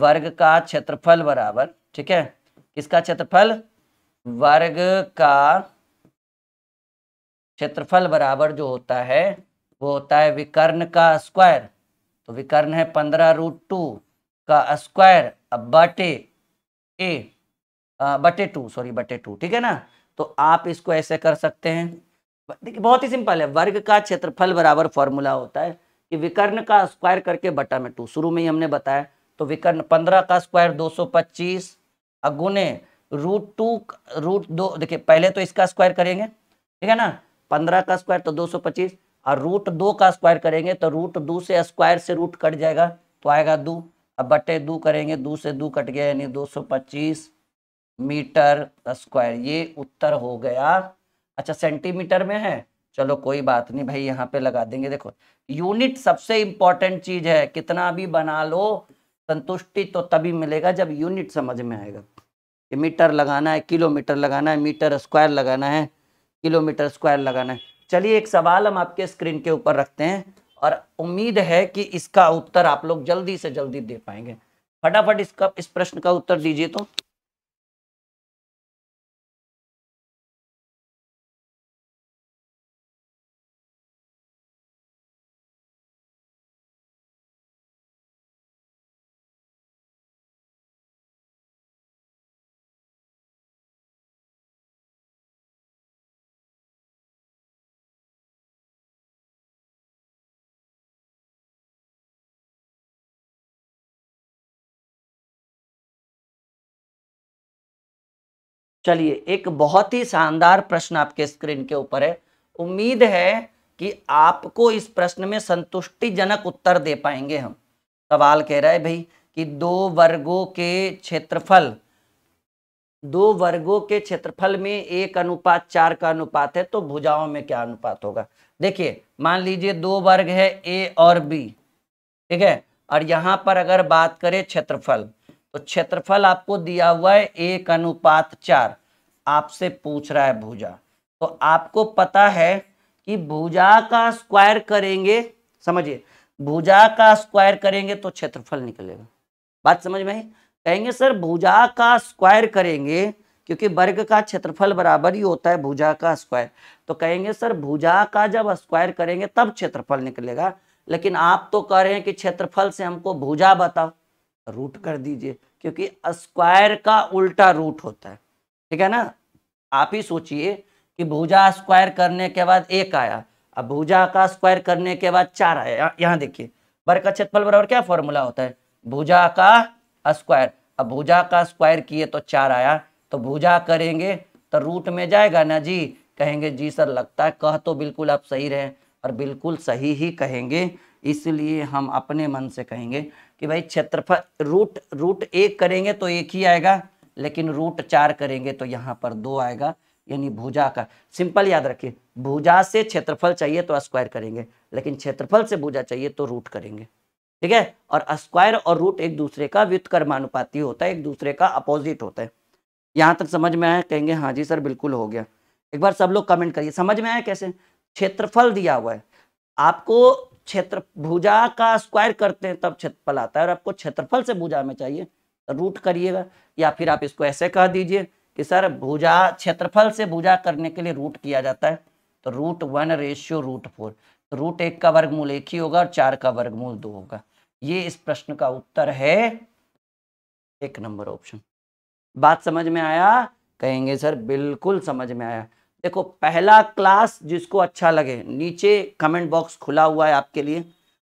वर्ग का क्षेत्रफल बराबर ठीक है किसका क्षेत्रफल वर्ग का क्षेत्रफल बराबर जो होता है वो होता है विकर्ण का स्क्वायर तो विकर्ण है पंद्रह रूट टू का स्क्वायर अब बटे ए आ, बटे टू सॉरी बटे टू ठीक है ना तो आप इसको ऐसे कर सकते हैं देखिए बहुत ही सिंपल है वर्ग का क्षेत्रफल बराबर फॉर्मूला होता है कि विकर्ण का स्क्वायर करके बटा में टू शुरू में ही हमने बताया तो विकर्ण पंद्रह का स्क्वायर दो सौ पच्चीस अगुने रूट टू रूट दो देखिए पहले तो इसका स्क्वायर करेंगे ठीक है ना पंद्रह का स्क्वायर तो दो सौ पच्चीस और रूट दो का स्क्वायर करेंगे तो रूट दो से स्क्वायर से रूट कट जाएगा तो आएगा दो अब बटे दो करेंगे दो से दो कट गया यानी दो सौ पच्चीस मीटर स्क्वायर ये उत्तर हो गया अच्छा सेंटीमीटर में है चलो कोई बात नहीं भाई यहाँ पे लगा देंगे देखो यूनिट सबसे इंपॉर्टेंट चीज है कितना भी बना लो संतुष्टि तो तभी मिलेगा जब यूनिट समझ में आएगा कि मीटर लगाना है किलोमीटर लगाना है मीटर स्क्वायर लगाना है किलोमीटर स्क्वायर लगाना है चलिए एक सवाल हम आपके स्क्रीन के ऊपर रखते हैं और उम्मीद है कि इसका उत्तर आप लोग जल्दी से जल्दी दे पाएंगे फटाफट इसका इस प्रश्न का उत्तर दीजिए तो चलिए एक बहुत ही शानदार प्रश्न आपके स्क्रीन के ऊपर है उम्मीद है कि आपको इस प्रश्न में संतुष्टिजनक उत्तर दे पाएंगे हम सवाल कह रहा है भाई कि दो वर्गों के क्षेत्रफल दो वर्गों के क्षेत्रफल में एक अनुपात चार का अनुपात है तो भुजाओं में क्या अनुपात होगा देखिए मान लीजिए दो वर्ग है ए और बी ठीक है और यहां पर अगर बात करें क्षेत्रफल तो क्षेत्रफल आपको दिया हुआ है एक अनुपात चार आपसे पूछ रहा है भुजा तो आपको पता है कि भुजा का स्क्वायर करेंगे समझिए भुजा का स्क्वायर करेंगे तो क्षेत्रफल निकलेगा बात समझ में कहेंगे सर भुजा का स्क्वायर करेंगे क्योंकि वर्ग का क्षेत्रफल बराबर ही होता है भुजा का स्क्वायर तो कहेंगे सर भुजा का जब स्क्वायर करेंगे तब क्षेत्रफल निकलेगा लेकिन आप तो कह रहे हैं कि क्षेत्रफल से हमको भुजा बताओ रूट कर दीजिए क्योंकि स्क्वायर का उल्टा रूट होता है ठीक है ना आप ही सोचिए कि भुजा स्क्वायर करने के बाद एक आया अब भुजा का स्क्वायर करने के बाद चार आया यहाँ देखिए वर्ग का क्षेत्रफल बराबर क्या फॉर्मूला होता है भुजा का स्क्वायर अब भुजा का स्क्वायर किए तो चार आया तो भुजा करेंगे तो रूट में जाएगा ना जी कहेंगे जी सर लगता है कह तो बिल्कुल आप सही रहे और बिल्कुल सही ही कहेंगे इसलिए हम अपने मन से कहेंगे कि भाई क्षेत्रफल रूट रूट एक करेंगे तो एक ही आएगा लेकिन रूट चार करेंगे तो यहाँ पर दो आएगा यानी भुजा का सिंपल याद रखिए भुजा से क्षेत्रफल चाहिए तो स्क्वायर करेंगे लेकिन क्षेत्रफल से भुजा चाहिए तो रूट करेंगे ठीक है और स्क्वायर और रूट एक दूसरे का व्युत्कर्मानुपाती होता है एक दूसरे का अपोजिट होता है यहाँ तक समझ में आया कहेंगे हाँ जी सर बिल्कुल हो गया एक बार सब लोग कमेंट करिए समझ में आया कैसे क्षेत्रफल दिया हुआ है आपको क्षेत्र भुजा का स्क्वायर करते हैं तब क्षेत्रफल आता है और आपको क्षेत्रफल से भुजा में चाहिए तो रूट करिएगा या फिर आप इसको ऐसे कह दीजिए कि सर भुजा क्षेत्रफल से भुजा करने के लिए रूट किया जाता है तो root one ratio root four तो रूट एक का वर्गमूल एक ही होगा और चार का वर्गमूल दो होगा ये इस प्रश्न का उत्तर है एक नंबर ऑप्शन बात समझ में आया कहेंगे सर बिल्कुल समझ में आया देखो पहला क्लास जिसको अच्छा लगे नीचे कमेंट बॉक्स खुला हुआ है आपके लिए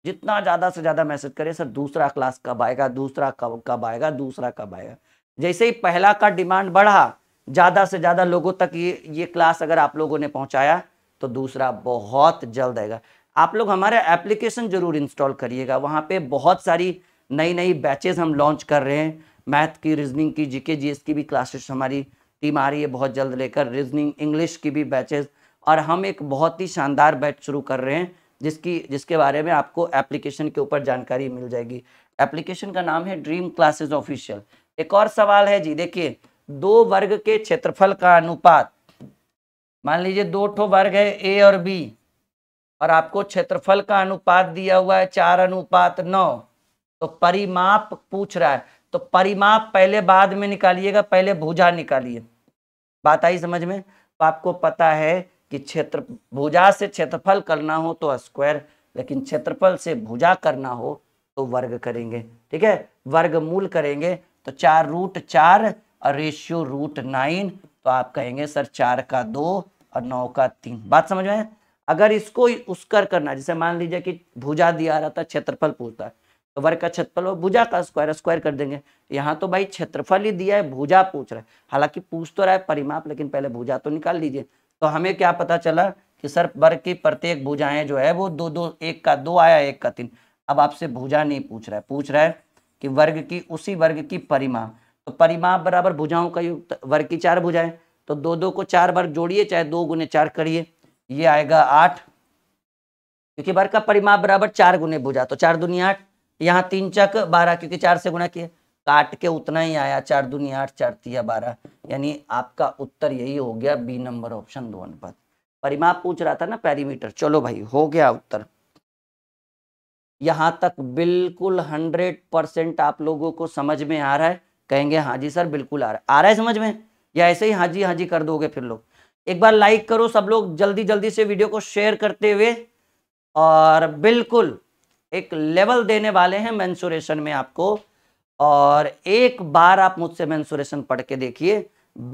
जितना ज़्यादा से ज़्यादा मैसेज करें सर दूसरा क्लास कब आएगा दूसरा कब कब आएगा दूसरा कब आएगा जैसे ही पहला का डिमांड बढ़ा ज़्यादा से ज़्यादा लोगों तक ये ये क्लास अगर आप लोगों ने पहुँचाया तो दूसरा बहुत जल्द आएगा आप लोग हमारे एप्लीकेशन ज़रूर इंस्टॉल करिएगा वहाँ पे बहुत सारी नई नई बैचेज़ हम लॉन्च कर रहे हैं मैथ की रीजनिंग की जीके जीएस की भी क्लासेस हमारी टीम आ रही है बहुत जल्द लेकर रीजनिंग इंग्लिश की भी बैचेज़ और हम एक बहुत ही शानदार बैच शुरू कर रहे हैं जिसकी जिसके बारे में आपको एप्लीकेशन के ऊपर जानकारी मिल जाएगी एप्लीकेशन का नाम है ड्रीम क्लासेज ऑफिशियल एक और सवाल है जी देखिए दो वर्ग के क्षेत्रफल का अनुपात मान लीजिए दो ठो वर्ग है ए और बी और आपको क्षेत्रफल का अनुपात दिया हुआ है चार अनुपात नौ तो परिमाप पूछ रहा है तो परिमाप पहले बाद में निकालिएगा पहले भुजा निकालिए बात आई समझ में तो आपको पता है कि क्षेत्र भुजा से क्षेत्रफल करना हो तो स्क्वायर लेकिन क्षेत्रफल से भुजा करना हो तो वर्ग करेंगे ठीक है वर्ग मूल करेंगे तो चार रूट चार और रेशियो रूट नाइन तो आप कहेंगे सर चार का दो और नौ का तीन बात समझ में अगर इसको उसकर करना जैसे मान लीजिए कि भुजा दिया रहता क्षेत्रफल पूछता है तो वर्ग का क्षेत्रफल और भुजा का स्क्वायर स्क्वायर कर देंगे यहाँ तो भाई क्षेत्रफल ही दिया है भुजा पूछ रहा है हालांकि पूछ तो रहा है परिमाप लेकिन पहले भुजा तो निकाल लीजिए तो हमें क्या पता चला कि सर वर्ग की प्रत्येक भुजाएं जो है वो दो दो एक का दो आया एक का तीन अब आपसे भुजा नहीं पूछ रहा है पूछ रहा है कि वर्ग की उसी वर्ग की परिमाप तो परिमाप बराबर भुजाओं का युक्त वर्ग की चार भुजाएं तो दो दो को चार वर्ग जोड़िए चाहे दो गुने चार करिए ये आएगा आठ क्योंकि वर्ग का परिमाप बराबर चार गुने भुजा तो चार दुनिया आठ यहाँ तीन चक बारह क्योंकि चार से गुणा किया काट के उतना ही आया चार दुनिया आठ चार तिया बारह यानी आपका उत्तर यही हो गया बी नंबर ऑप्शन दो अनुपात परिमाप पूछ रहा था ना पैरीमीटर चलो भाई हो गया उत्तर यहाँ तक बिल्कुल हंड्रेड परसेंट आप लोगों को समझ में आ रहा है कहेंगे हाँ जी सर बिल्कुल आ रहा है आ रहा है समझ में या ऐसे ही हाँ जी हाँ जी कर दोगे फिर लोग एक बार लाइक करो सब लोग जल्दी जल्दी से वीडियो को शेयर करते हुए और बिल्कुल एक लेवल देने वाले हैं मैंसुरेशन में आपको और एक बार आप मुझसे मैंसुरेशन पढ़ के देखिए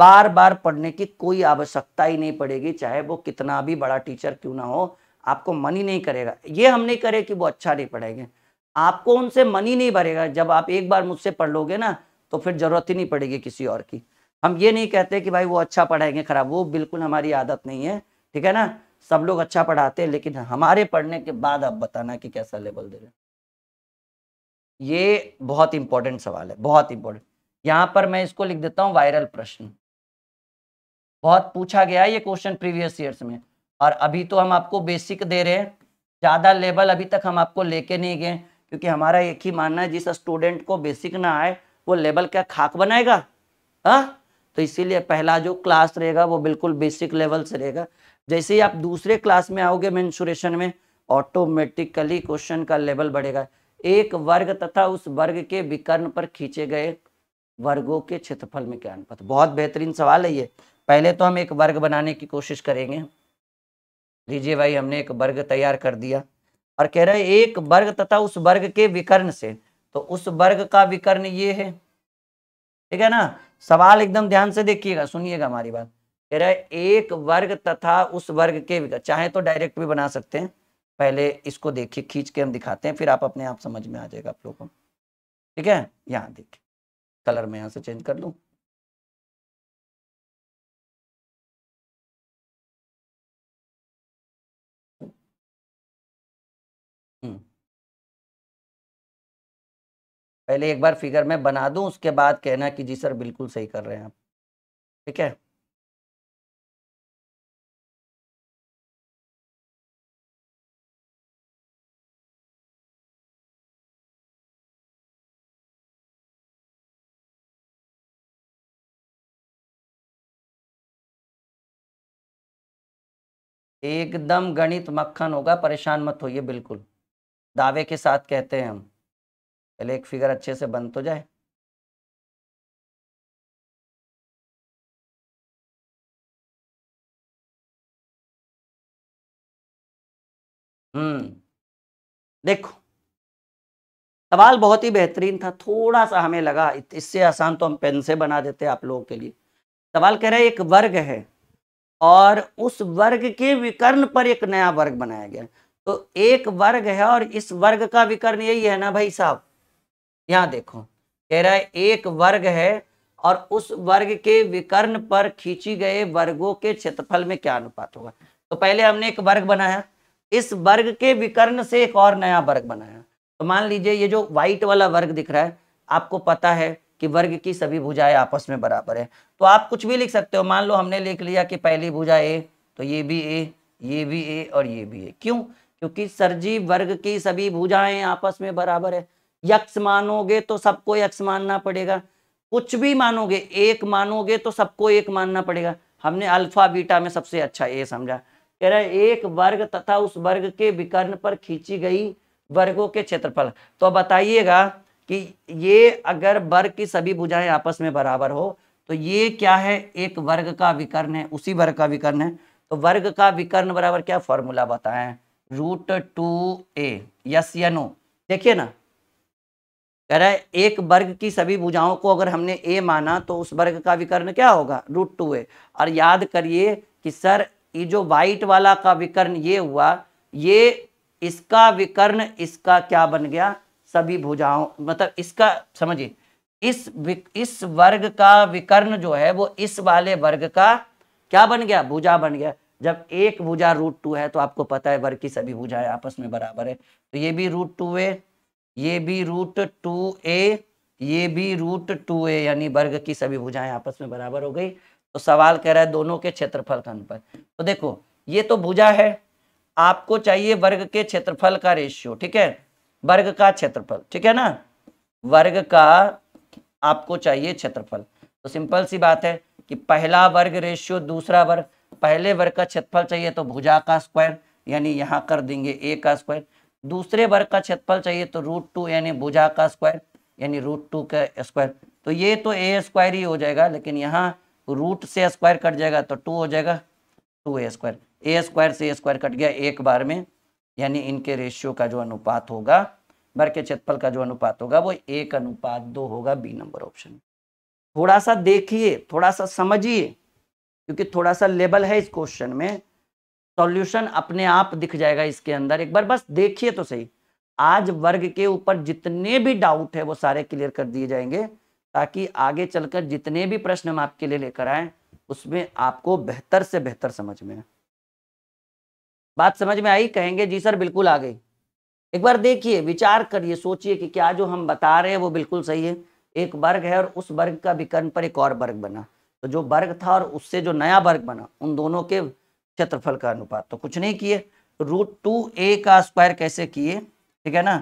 बार बार पढ़ने की कोई आवश्यकता ही नहीं पड़ेगी चाहे वो कितना भी बड़ा टीचर क्यों ना हो आपको मन ही नहीं करेगा ये हम नहीं करें कि वो अच्छा नहीं पढ़ेंगे आपको उनसे मन ही नहीं भरेगा जब आप एक बार मुझसे पढ़ लोगे ना तो फिर ज़रूरत ही नहीं पड़ेगी किसी और की हम ये नहीं कहते कि भाई वो अच्छा पढ़ाएंगे खराब वो बिल्कुल हमारी आदत नहीं है ठीक है ना सब लोग अच्छा पढ़ाते हैं लेकिन हमारे पढ़ने के बाद आप बताना कि कैसा लेवल दे रहे हैं ये बहुत इंपॉर्टेंट सवाल है बहुत इंपॉर्टेंट यहाँ पर मैं इसको लिख देता हूँ वायरल प्रश्न बहुत पूछा गया है ये क्वेश्चन प्रीवियस ईयर में और अभी तो हम आपको बेसिक दे रहे हैं ज़्यादा लेवल अभी तक हम आपको लेके नहीं गए क्योंकि हमारा एक ही मानना है जिस स्टूडेंट को बेसिक ना आए वो लेवल क्या खाक बनाएगा हाँ तो इसीलिए पहला जो क्लास रहेगा वो बिल्कुल बेसिक लेवल से रहेगा जैसे ही आप दूसरे क्लास में आओगे मैंशुरेशन में ऑटोमेटिकली क्वेश्चन का लेवल बढ़ेगा एक वर्ग तथा उस वर्ग के विकर्ण पर खींचे गए वर्गों के क्षेत्रफल में क्या अनुपात बहुत बेहतरीन सवाल है ये पहले तो हम एक वर्ग बनाने की कोशिश करेंगे लीजिए भाई हमने एक वर्ग तैयार कर दिया और कह रहे हैं एक वर्ग तथा उस वर्ग के विकर्ण से तो उस वर्ग का विकर्ण ये है ठीक है ना सवाल एकदम ध्यान से देखिएगा सुनिएगा हमारी बात कह रहा है एक वर्ग तथा उस वर्ग के विकल्प चाहे तो डायरेक्ट भी बना सकते हैं पहले इसको देखिए खींच के हम दिखाते हैं फिर आप अपने आप समझ में आ जाएगा आप लोगों को ठीक है यहाँ देखिए कलर में यहां से चेंज कर लू हम्म। पहले एक बार फिगर में बना दूं उसके बाद कहना कि जी सर बिल्कुल सही कर रहे हैं आप ठीक है एकदम गणित मक्खन होगा परेशान मत होइए बिल्कुल दावे के साथ कहते हैं हम पहले एक फिगर अच्छे से बंद तो जाए हम्म देखो सवाल बहुत ही बेहतरीन था थोड़ा सा हमें लगा इससे आसान तो हम पेन से बना देते आप लोगों के लिए सवाल कह रहे हैं एक वर्ग है और उस वर्ग के विकर्ण पर एक नया वर्ग बनाया गया तो एक वर्ग है और इस वर्ग का विकर्ण यही है ना भाई साहब यहाँ देखो कह रहा है एक वर्ग है और उस वर्ग के विकर्ण पर खींची गए वर्गों के क्षेत्रफल में क्या अनुपात होगा तो पहले हमने एक वर्ग बनाया इस वर्ग के विकर्ण से एक और नया वर्ग बनाया तो मान लीजिए ये जो व्हाइट वाला वर्ग दिख रहा है आपको पता है कि वर्ग की सभी भुजाएं आपस में बराबर है तो आप कुछ भी लिख सकते हो मान लो हमने लिख लिया कि पहली भुजा ए तो ये भी ए ये भी ए और ये भी ए क्यों क्योंकि सरजी वर्ग की सभी भुजाएं आपस में बराबर है यक्ष मानोगे तो सबको यक्ष मानना पड़ेगा कुछ भी मानोगे एक मानोगे तो सबको एक मानना पड़ेगा हमने अल्फा बीटा में सबसे अच्छा ए समझा कह रहा है एक वर्ग तथा उस वर्ग के विकर्ण पर खींची गई वर्गों के क्षेत्रफल तो बताइएगा कि ये अगर वर्ग की सभी भुजाएं आपस में बराबर हो तो ये क्या है एक वर्ग का विकर्ण है उसी वर्ग का विकर्ण है तो वर्ग का विकर्ण बराबर क्या फॉर्मूला बताए रूट टू ए यस या नो देखिए ना कह रहा है एक वर्ग की सभी भुजाओं को अगर हमने ए माना तो उस वर्ग का विकर्ण क्या होगा रूट टू ए और याद करिए कि सर ये जो वाइट वाला का विकर्ण ये हुआ ये इसका विकर्ण इसका क्या बन गया सभी भुजाओं मतलब इसका समझिए इस इस वर्ग का विकर्ण जो है वो इस वाले वर्ग का क्या बन गया भुजा बन गया जब एक भुजा रूट टू है तो आपको पता है वर्ग की सभी भुजाएं आपस में बराबर है तो ये भी रूट टू ए ये भी रूट टू ए ये भी रूट टू ए यानी वर्ग की सभी भुजाएं आपस में बराबर हो गई तो सवाल कह रहा है दोनों के क्षेत्रफल का अनुपात तो देखो ये तो भुजा है आपको चाहिए वर्ग के क्षेत्रफल का रेशियो ठीक है वर्ग का क्षेत्रफल ठीक है ना वर्ग का आपको चाहिए क्षेत्रफल तो सिंपल सी बात है कि पहला वर्ग रेशियो दूसरा वर्ग पहले वर्ग का क्षेत्रफल चाहिए तो भुजा का स्क्वायर यानी यहाँ कर देंगे ए का स्क्वायर दूसरे वर्ग का क्षेत्रफल चाहिए तो रूट टू यानी भुजा का स्क्वायर यानी रूट टू का स्क्वायर तो ये तो ए स्क्वायर ही हो जाएगा लेकिन यहाँ रूट से स्क्वायर कट जाएगा तो टू हो जाएगा two a square a square से स्क्वायर कट गया एक बार में यानी इनके रेशियो का जो अनुपात होगा भर के क्षेत्रफल का जो अनुपात होगा वो एक अनुपात दो होगा बी नंबर ऑप्शन थोड़ा सा देखिए थोड़ा सा समझिए क्योंकि थोड़ा सा लेबल है इस क्वेश्चन में सॉल्यूशन अपने आप दिख जाएगा इसके अंदर एक बार बस देखिए तो सही आज वर्ग के ऊपर जितने भी डाउट है वो सारे क्लियर कर दिए जाएंगे ताकि आगे चलकर जितने भी प्रश्न हम आपके लिए लेकर आए उसमें आपको बेहतर से बेहतर समझ में बात समझ में आई कहेंगे जी सर बिल्कुल आ गई एक बार देखिए विचार करिए सोचिए कि क्या जो हम बता रहे हैं वो बिल्कुल सही है एक वर्ग है और उस वर्ग का विकर्ण पर एक और वर्ग बना तो जो वर्ग था और उससे जो नया वर्ग बना उन दोनों के क्षेत्रफल का अनुपात तो कुछ नहीं किए रूट टू ए का स्क्वायर कैसे किए ठीक है ना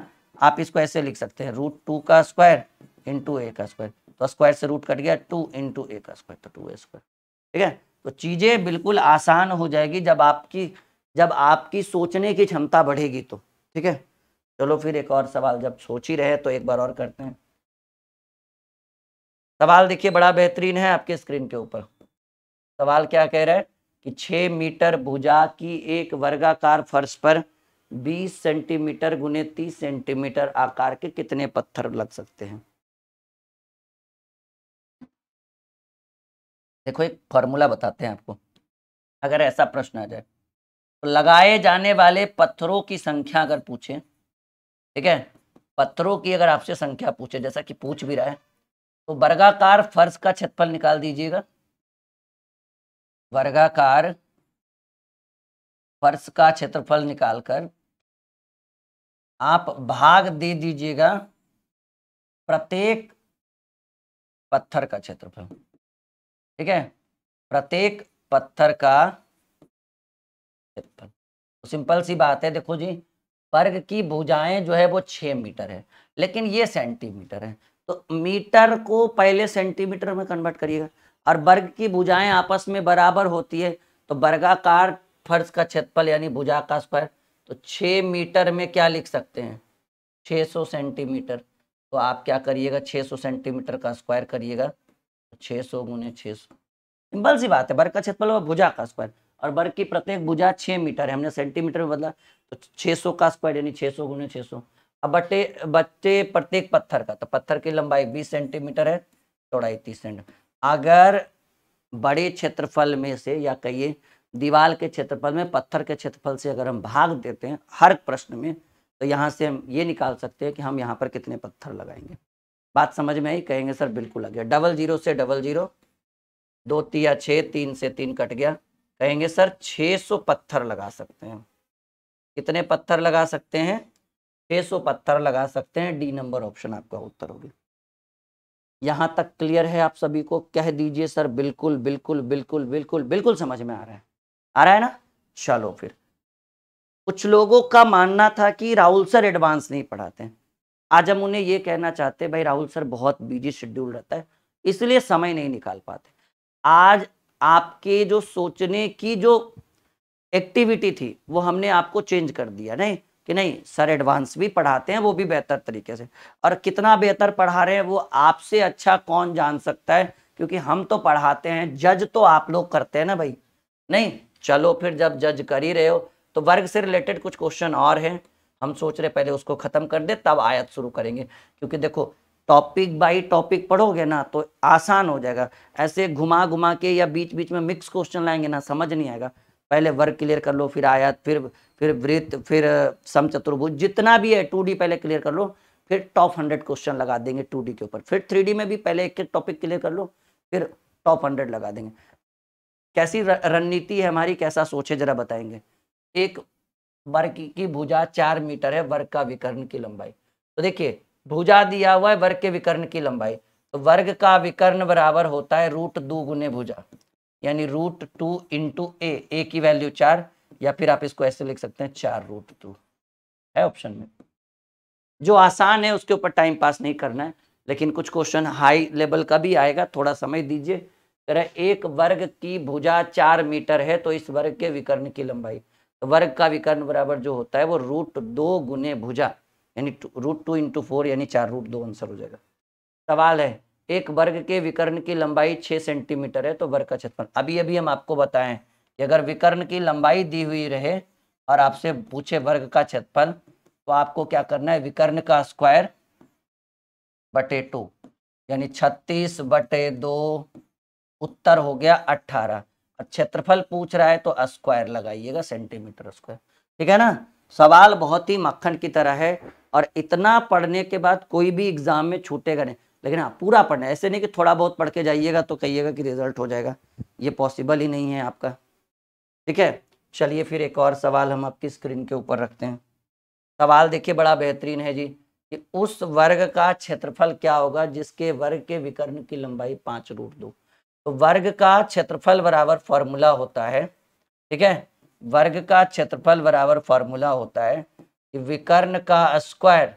आप इसको ऐसे लिख सकते हैं रूट टू का स्क्वायर इंटू ए का स्क्वायर तो स्क्वायर से रूट कट गया टू इंटू ए का स्क्वायर तो टू ए स्क्वायर ठीक है तो चीज़ें बिल्कुल आसान हो जाएगी जब आपकी जब आपकी सोचने की क्षमता बढ़ेगी तो ठीक है चलो फिर एक और सवाल जब सोच ही रहे तो एक बार और करते हैं सवाल देखिए बड़ा बेहतरीन है आपके स्क्रीन के ऊपर सवाल क्या कह रहा है कि 6 मीटर भुजा की एक वर्गाकार फर्श पर 20 सेंटीमीटर गुने 30 सेंटीमीटर आकार के कितने पत्थर लग सकते हैं देखो एक फॉर्मूला बताते हैं आपको अगर ऐसा प्रश्न आ जाए लगाए जाने वाले पत्थरों की संख्या अगर पूछे ठीक है पत्थरों की अगर आपसे संख्या पूछे जैसा कि पूछ भी रहा है तो वर्गाकार फर्श का क्षेत्रफल निकाल दीजिएगा वर्गाकार फर्श का क्षेत्रफल निकालकर आप भाग दे दीजिएगा प्रत्येक पत्थर का क्षेत्रफल ठीक है प्रत्येक पत्थर का तिरपन तो सिंपल सी बात है देखो जी वर्ग की भुजाएं जो है वो छः मीटर है लेकिन ये सेंटीमीटर है तो मीटर को पहले सेंटीमीटर में कन्वर्ट करिएगा और वर्ग की भुजाएं आपस में बराबर होती है तो वर्गाकार फर्श का क्षेत्रफल यानी भुजा का स्क्वायर तो छः मीटर में क्या लिख सकते हैं सौ सेंटीमीटर तो आप क्या करिएगा सौ सेंटीमीटर का स्क्वायर करिएगा 600 तो सौ गुने छः सिंपल सी बात है वर्ग का क्षेत्रफल और भुजा का स्क्वायर और वर्ग की प्रत्येक भुजा छः मीटर है हमने सेंटीमीटर में बदला तो सौ का स्क्वायर यानी छः सौ गुने छः अब बटे बच्चे प्रत्येक पत्थर का तो पत्थर की लंबाई बीस सेंटीमीटर है चौड़ाई तीस सेंटीमीटर अगर बड़े क्षेत्रफल में से या कहिए दीवार के क्षेत्रफल में पत्थर के क्षेत्रफल से अगर हम भाग देते हैं हर प्रश्न में तो यहाँ से हम ये निकाल सकते हैं कि हम यहाँ पर कितने पत्थर लगाएंगे बात समझ में आई कहेंगे सर बिल्कुल आ गया डबल जीरो से डबल जीरो दो तिया छः तीन से तीन कट गया कहेंगे सर 600 पत्थर लगा सकते हैं कितने पत्थर लगा सकते हैं 600 पत्थर लगा सकते हैं डी नंबर ऑप्शन आपका उत्तर होगी यहाँ तक क्लियर है आप सभी को कह दीजिए सर बिल्कुल बिल्कुल बिल्कुल बिल्कुल बिल्कुल समझ में आ रहा है आ रहा है ना चलो फिर कुछ लोगों का मानना था कि राहुल सर एडवांस नहीं पढ़ाते हैं आज हम उन्हें ये कहना चाहते भाई राहुल सर बहुत बिजी शेड्यूल रहता है इसलिए समय नहीं निकाल पाते आज आपके जो सोचने की जो एक्टिविटी थी वो हमने आपको चेंज कर दिया नहीं कि नहीं सर एडवांस भी पढ़ाते हैं वो भी बेहतर तरीके से और कितना बेहतर पढ़ा रहे हैं वो आपसे अच्छा कौन जान सकता है क्योंकि हम तो पढ़ाते हैं जज तो आप लोग करते हैं ना भाई नहीं चलो फिर जब जज कर ही रहे हो तो वर्ग से रिलेटेड कुछ क्वेश्चन और हैं हम सोच रहे पहले उसको ख़त्म कर दे तब आयत शुरू करेंगे क्योंकि देखो टॉपिक बाई टॉपिक पढ़ोगे ना तो आसान हो जाएगा ऐसे घुमा घुमा के या बीच बीच में मिक्स क्वेश्चन लाएंगे ना समझ नहीं आएगा पहले वर्ग क्लियर कर लो फिर आयात फिर फिर वृत्त फिर समचतुर्भुज जितना भी है टू पहले क्लियर कर लो फिर टॉप हंड्रेड क्वेश्चन लगा देंगे टू के ऊपर फिर थ्री में भी पहले एक एक टॉपिक क्लियर कर लो फिर टॉप हंड्रेड लगा देंगे कैसी रणनीति है हमारी कैसा सोचे जरा बताएंगे एक वर्ग की भुजा चार मीटर है वर्ग का विकर्ण की लंबाई तो देखिए भुजा दिया हुआ है वर्ग के विकर्ण की लंबाई तो वर्ग का विकर्ण बराबर होता है रूट दो गुने भुजा यानी root two into a a की वैल्यू चार या फिर आप इसको ऐसे लिख सकते हैं चार रूट टू है ऑप्शन में जो आसान है उसके ऊपर टाइम पास नहीं करना है लेकिन कुछ क्वेश्चन हाई लेवल का भी आएगा थोड़ा समय दीजिए तरह एक वर्ग की भुजा चार मीटर है तो इस वर्ग के विकर्ण की लंबाई तो वर्ग का विकर्ण बराबर जो होता है वो रूट दो गुने भुजा यानी रूट टू इंटू फोर यानी चार रूट दो आंसर हो जाएगा सवाल है एक वर्ग के विकर्ण की लंबाई छः सेंटीमीटर है तो वर्ग का छप्पन अभी अभी हम आपको बताएं कि अगर विकर्ण की लंबाई दी हुई रहे और आपसे पूछे वर्ग का छप्पन तो आपको क्या करना है विकर्ण का स्क्वायर बटे टू यानी छत्तीस बटे दो उत्तर हो गया अट्ठारह क्षेत्रफल पूछ रहा है तो स्क्वायर लगाइएगा सेंटीमीटर स्क्वायर ठीक है ना सवाल बहुत ही मक्खन की तरह है और इतना पढ़ने के बाद कोई भी एग्ज़ाम में छूटेगा नहीं लेकिन हाँ पूरा पढ़ना ऐसे नहीं कि थोड़ा बहुत पढ़ के जाइएगा तो कहिएगा कि रिजल्ट हो जाएगा ये पॉसिबल ही नहीं है आपका ठीक है चलिए फिर एक और सवाल हम आपकी स्क्रीन के ऊपर रखते हैं सवाल देखिए बड़ा बेहतरीन है जी कि उस वर्ग का क्षेत्रफल क्या होगा जिसके वर्ग के विकर्ण की लंबाई पाँच रूट दो तो वर्ग का क्षेत्रफल बराबर फॉर्मूला होता है ठीक है वर्ग का क्षेत्रफल बराबर फॉर्मूला होता है कि विकर्ण का स्क्वायर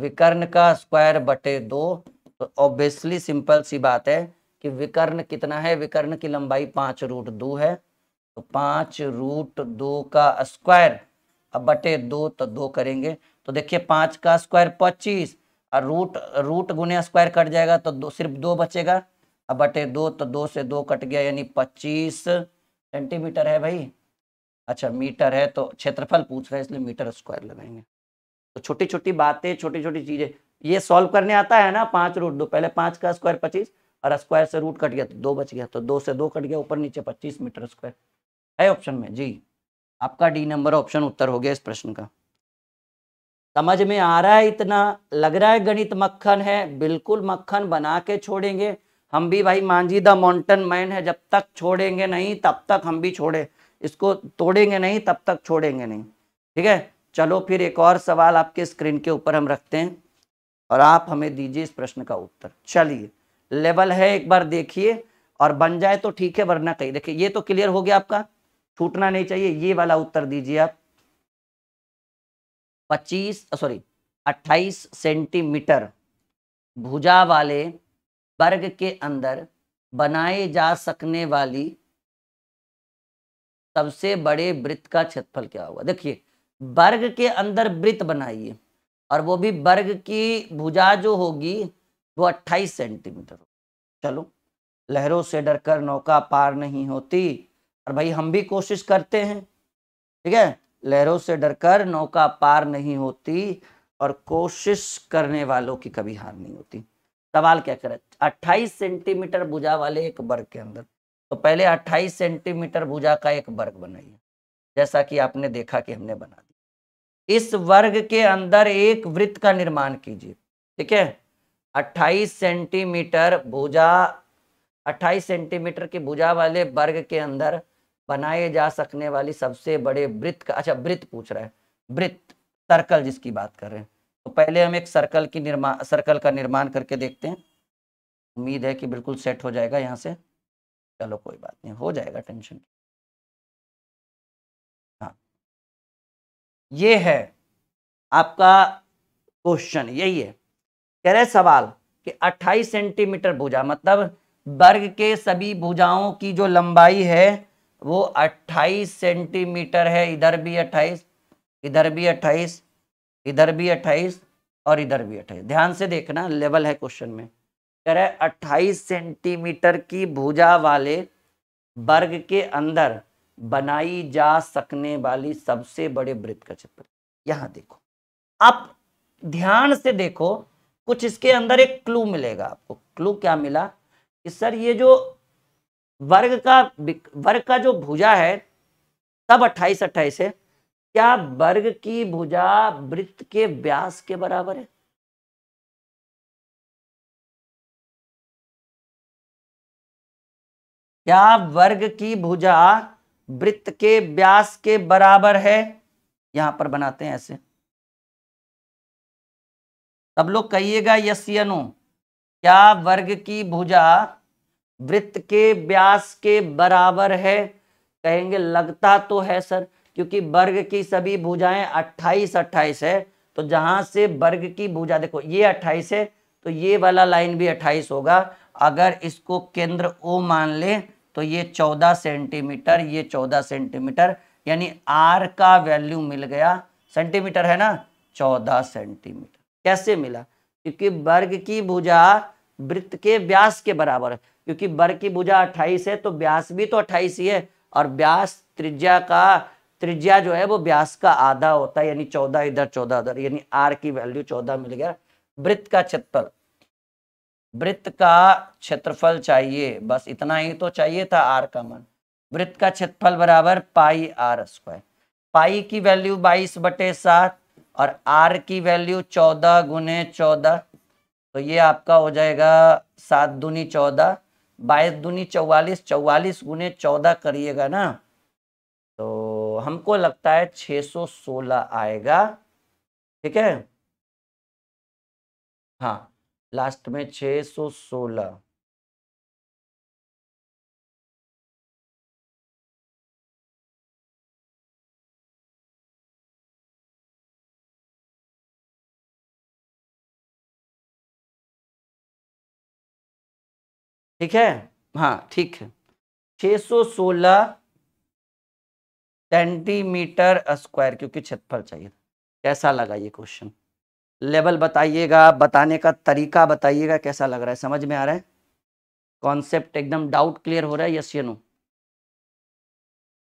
विकर्ण का स्क्वायर बटे दो तो ऑब्वियसली सिंपल सी बात है कि विकर्ण कितना है विकर्ण की लंबाई पांच रूट दो है तो पांच रूट दो का स्क्वायर अब बटे दो तो दो करेंगे तो देखिए पांच का स्क्वायर पच्चीस और रूट रूट गुने स्क्वायर कट जाएगा तो दो सिर्फ दो बचेगा अब बटे दो तो दो से दो कट गया यानी पच्चीस सेंटीमीटर है भाई अच्छा मीटर है तो क्षेत्रफल पूछ रहे हैं इसलिए मीटर स्क्वायर लगाएंगे तो छोटी छोटी बातें छोटी छोटी चीजें ये सॉल्व करने आता है ना पांच रूट दो पहले पांच का स्क्वायर पच्चीस और स्क्वायर से रूट कट गया तो दो बच गया तो दो से दो कट गया ऊपर नीचे पच्चीस मीटर स्क्वायर है ऑप्शन में जी आपका डी नंबर ऑप्शन उत्तर हो गया इस प्रश्न का समझ में आ रहा है इतना लग रहा है गणित मक्खन है बिल्कुल मक्खन बना के छोड़ेंगे हम भी भाई मांझी द माउंटेन मैन है जब तक छोड़ेंगे नहीं तब तक हम भी छोड़े इसको तोड़ेंगे नहीं तब तक छोड़ेंगे नहीं ठीक है चलो फिर एक और सवाल आपके स्क्रीन के ऊपर हम रखते हैं और आप हमें दीजिए इस प्रश्न का उत्तर चलिए लेवल है एक बार देखिए और बन जाए तो ठीक है वरना कहीं देखिए ये तो क्लियर हो गया आपका छूटना नहीं चाहिए ये वाला उत्तर दीजिए आप पच्चीस सॉरी अट्ठाईस सेंटीमीटर भुजा वाले वर्ग के अंदर बनाए जा सकने वाली सबसे बड़े वृत्त का क्षेत्रफल क्या होगा देखिए वर्ग के अंदर वृत्त बनाइए और वो भी वर्ग की भुजा जो होगी वो 28 सेंटीमीटर होगी चलो लहरों से डरकर नौका पार नहीं होती और भाई हम भी कोशिश करते हैं ठीक है लहरों से डरकर नौका पार नहीं होती और कोशिश करने वालों की कभी हार नहीं होती सवाल क्या करे 28 सेंटीमीटर भुजा वाले एक वर्ग के अंदर तो पहले 28 सेंटीमीटर भुजा का एक वर्ग बनाइए जैसा कि आपने देखा कि हमने बना दिया इस वर्ग के अंदर एक वृत्त का निर्माण कीजिए ठीक है 28 सेंटीमीटर भुजा 28 सेंटीमीटर की भुजा वाले वर्ग के अंदर बनाए जा सकने वाली सबसे बड़े वृत्त का अच्छा वृत्त पूछ रहा है वृत्त सर्कल जिसकी बात कर रहे हैं तो पहले हम एक सर्कल की निर्माण सर्कल का निर्माण करके देखते हैं उम्मीद है कि बिल्कुल सेट हो जाएगा यहाँ से चलो कोई बात नहीं हो जाएगा टेंशन हाँ ये है आपका क्वेश्चन यही है कह रहे सवाल कि 28 सेंटीमीटर भुजा मतलब वर्ग के सभी भुजाओं की जो लंबाई है वो 28 सेंटीमीटर है इधर भी 28 इधर भी 28 इधर भी अट्ठाईस और इधर भी अट्ठाईस ध्यान से देखना लेवल है क्वेश्चन में कह रहा है अट्ठाईस सेंटीमीटर की भुजा वाले वर्ग के अंदर बनाई जा सकने वाली सबसे बड़े वृत्त का चित्र यहां देखो आप ध्यान से देखो कुछ इसके अंदर एक क्लू मिलेगा आपको क्लू क्या मिला कि सर ये जो वर्ग का वर्ग का जो भुजा है सब अट्ठाईस अट्ठाईस है क्या वर्ग की भुजा वृत्त के व्यास के बराबर है क्या वर्ग की भुजा वृत्त के व्यास के बराबर है यहां पर बनाते हैं ऐसे सब लोग कहिएगा यस या नो क्या वर्ग की भुजा वृत्त के व्यास के बराबर है कहेंगे लगता तो है सर क्योंकि वर्ग की सभी भुजाएं 28 28 है तो जहां से वर्ग की भुजा देखो ये 28 है तो ये वाला लाइन भी 28 होगा अगर इसको केंद्र ओ मान ले तो ये 14 सेंटीमीटर ये 14 सेंटीमीटर यानी आर का वैल्यू मिल गया सेंटीमीटर है ना 14 सेंटीमीटर कैसे मिला क्योंकि वर्ग की भुजा वृत्त के व्यास के बराबर है क्योंकि वर्ग की भुजा 28 है तो व्यास भी तो 28 ही है और व्यास त्रिज्या का त्रिज्या जो है वो व्यास का आधा होता है यानी चौदह इधर चौदह उधर यानी आर की वैल्यू चौदह मिल गया वृत्त का क्षेत्रफल वृत्त का क्षेत्रफल चाहिए बस इतना ही तो चाहिए था आर का मन वृत्त का क्षेत्रफल बराबर पाई आर स्क्वायर पाई की वैल्यू बाईस बटे सात और आर की वैल्यू चौदह गुने चौदह तो ये आपका हो जाएगा सात दूनी चौदह बाईस दूनी चौवालीस चौवालीस गुने चौदह करिएगा ना तो हमको लगता है 616 आएगा ठीक है हाँ लास्ट में 616 ठीक है हाँ ठीक है 616 सेंटीमीटर स्क्वायर क्योंकि क्षेत्रफल चाहिए कैसा लगा ये क्वेश्चन लेवल बताइएगा बताने का तरीका बताइएगा कैसा लग रहा है समझ में आ रहा है कॉन्सेप्ट एकदम डाउट क्लियर हो रहा है यस ये नो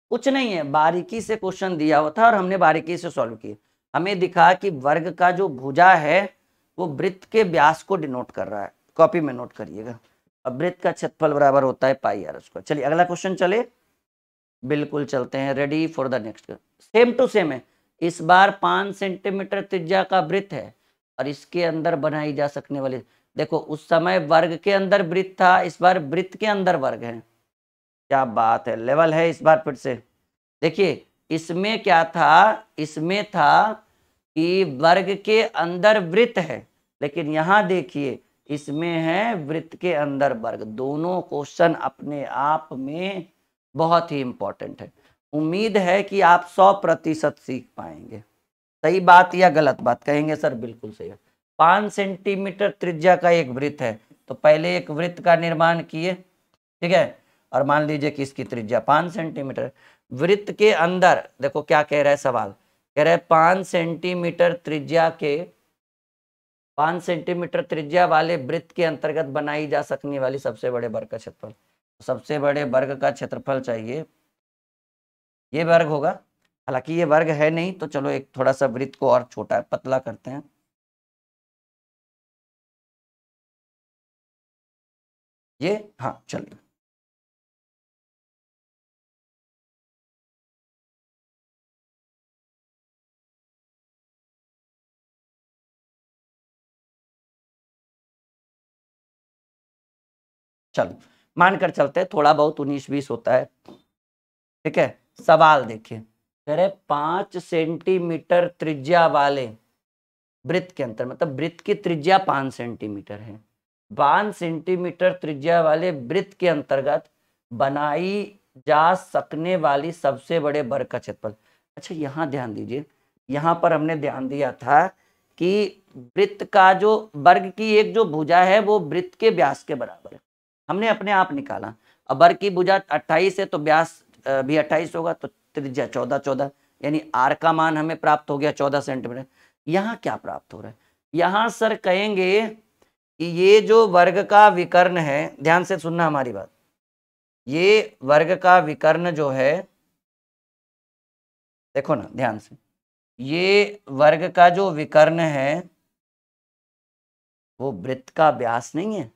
कुछ नहीं है बारीकी से क्वेश्चन दिया हुआ था और हमने बारीकी से सॉल्व किया हमें दिखा कि वर्ग का जो भुजा है वो वृत्त के व्यास को डिनोट कर रहा है कॉपी में नोट करिएगा अब वृत्त का क्षेत्रफल बराबर होता है पाई आर उसका चलिए अगला क्वेश्चन चले बिल्कुल चलते हैं ready for the next same to same है इस बार पांच सेंटीमीटर त्रिज्या का वृत्त है और इसके अंदर बनाई जा सकने वाली देखो उस समय वर्ग के अंदर वृत्त था इस बार वृत्त के अंदर वर्ग है क्या बात है लेवल है इस बार फिर से देखिए इसमें क्या था इसमें था कि वर्ग के अंदर वृत्त है लेकिन यहां देखिए इसमें है वृत्त के अंदर वर्ग दोनों क्वेश्चन अपने आप में बहुत ही इम्पॉर्टेंट है उम्मीद है कि आप सौ प्रतिशत सीख पाएंगे सही बात या गलत बात कहेंगे सर बिल्कुल सही है पाँच सेंटीमीटर त्रिज्या का एक वृत्त है तो पहले एक वृत्त का निर्माण किए ठीक है और मान लीजिए कि इसकी त्रिज्या पाँच सेंटीमीटर वृत्त के अंदर देखो क्या कह रहा है सवाल कह रहा है पाँच सेंटीमीटर त्रिज्या के पाँच सेंटीमीटर त्रिज्या वाले वृत्त के अंतर्गत बनाई जा सकने वाली सबसे बड़े बरकत क्षेत्रफल सबसे बड़े वर्ग का क्षेत्रफल चाहिए ये वर्ग होगा हालांकि ये वर्ग है नहीं तो चलो एक थोड़ा सा वृत्त को और छोटा पतला करते हैं ये हाँ चलिए चलो मानकर चलते हैं थोड़ा बहुत उन्नीस बीस होता है ठीक है सवाल देखिए कह रहे पांच सेंटीमीटर त्रिज्या वाले वृत्त के अंतर मतलब वृत्त की त्रिज्या पांच सेंटीमीटर है पांच सेंटीमीटर त्रिज्या वाले वृत्त के अंतर्गत बनाई जा सकने वाली सबसे बड़े वर्ग का क्षेत्रफल अच्छा यहाँ ध्यान दीजिए यहाँ पर हमने ध्यान दिया था कि वृत्त का जो वर्ग की एक जो भुजा है वो वृत्त के व्यास के बराबर है हमने अपने आप निकाला अब बर की भुजा अट्ठाईस है तो ब्यास भी अट्ठाईस होगा तो त्रिज्या चौदह चौदह यानी आर का मान हमें प्राप्त हो गया चौदह सेंटीमीटर यहाँ क्या प्राप्त हो रहा है यहाँ सर कहेंगे कि ये जो वर्ग का विकर्ण है ध्यान से सुनना हमारी बात ये वर्ग का विकर्ण जो है देखो ना ध्यान से ये वर्ग का जो विकर्ण है वो वृत्त का व्यास नहीं है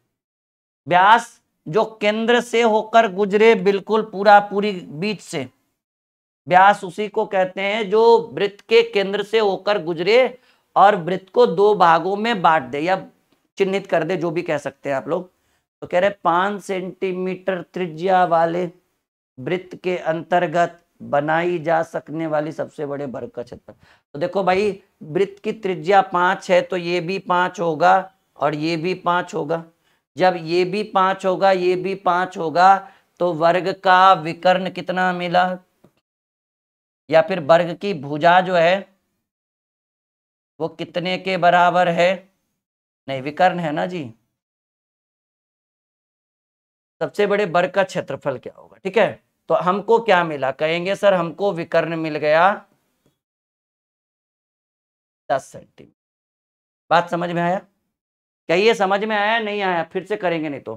व्यास जो केंद्र से होकर गुजरे बिल्कुल पूरा पूरी बीच से व्यास उसी को कहते हैं जो वृत्त के केंद्र से होकर गुजरे और वृत्त को दो भागों में बांट दे या चिन्हित कर दे जो भी कह सकते हैं आप लोग तो कह रहे पांच सेंटीमीटर त्रिज्या वाले वृत्त के अंतर्गत बनाई जा सकने वाली सबसे बड़े वर्ग का क्षेत्रफल तो देखो भाई वृत्त की त्रिज्या पांच है तो ये भी पांच होगा और ये भी पांच होगा जब ये भी पांच होगा ये भी पांच होगा तो वर्ग का विकर्ण कितना मिला या फिर वर्ग की भुजा जो है वो कितने के बराबर है नहीं विकर्ण है ना जी सबसे बड़े वर्ग का क्षेत्रफल क्या होगा ठीक है तो हमको क्या मिला कहेंगे सर हमको विकर्ण मिल गया दस सेंटीमीटर बात समझ में आया क्या ये समझ में आया नहीं आया फिर से करेंगे नहीं तो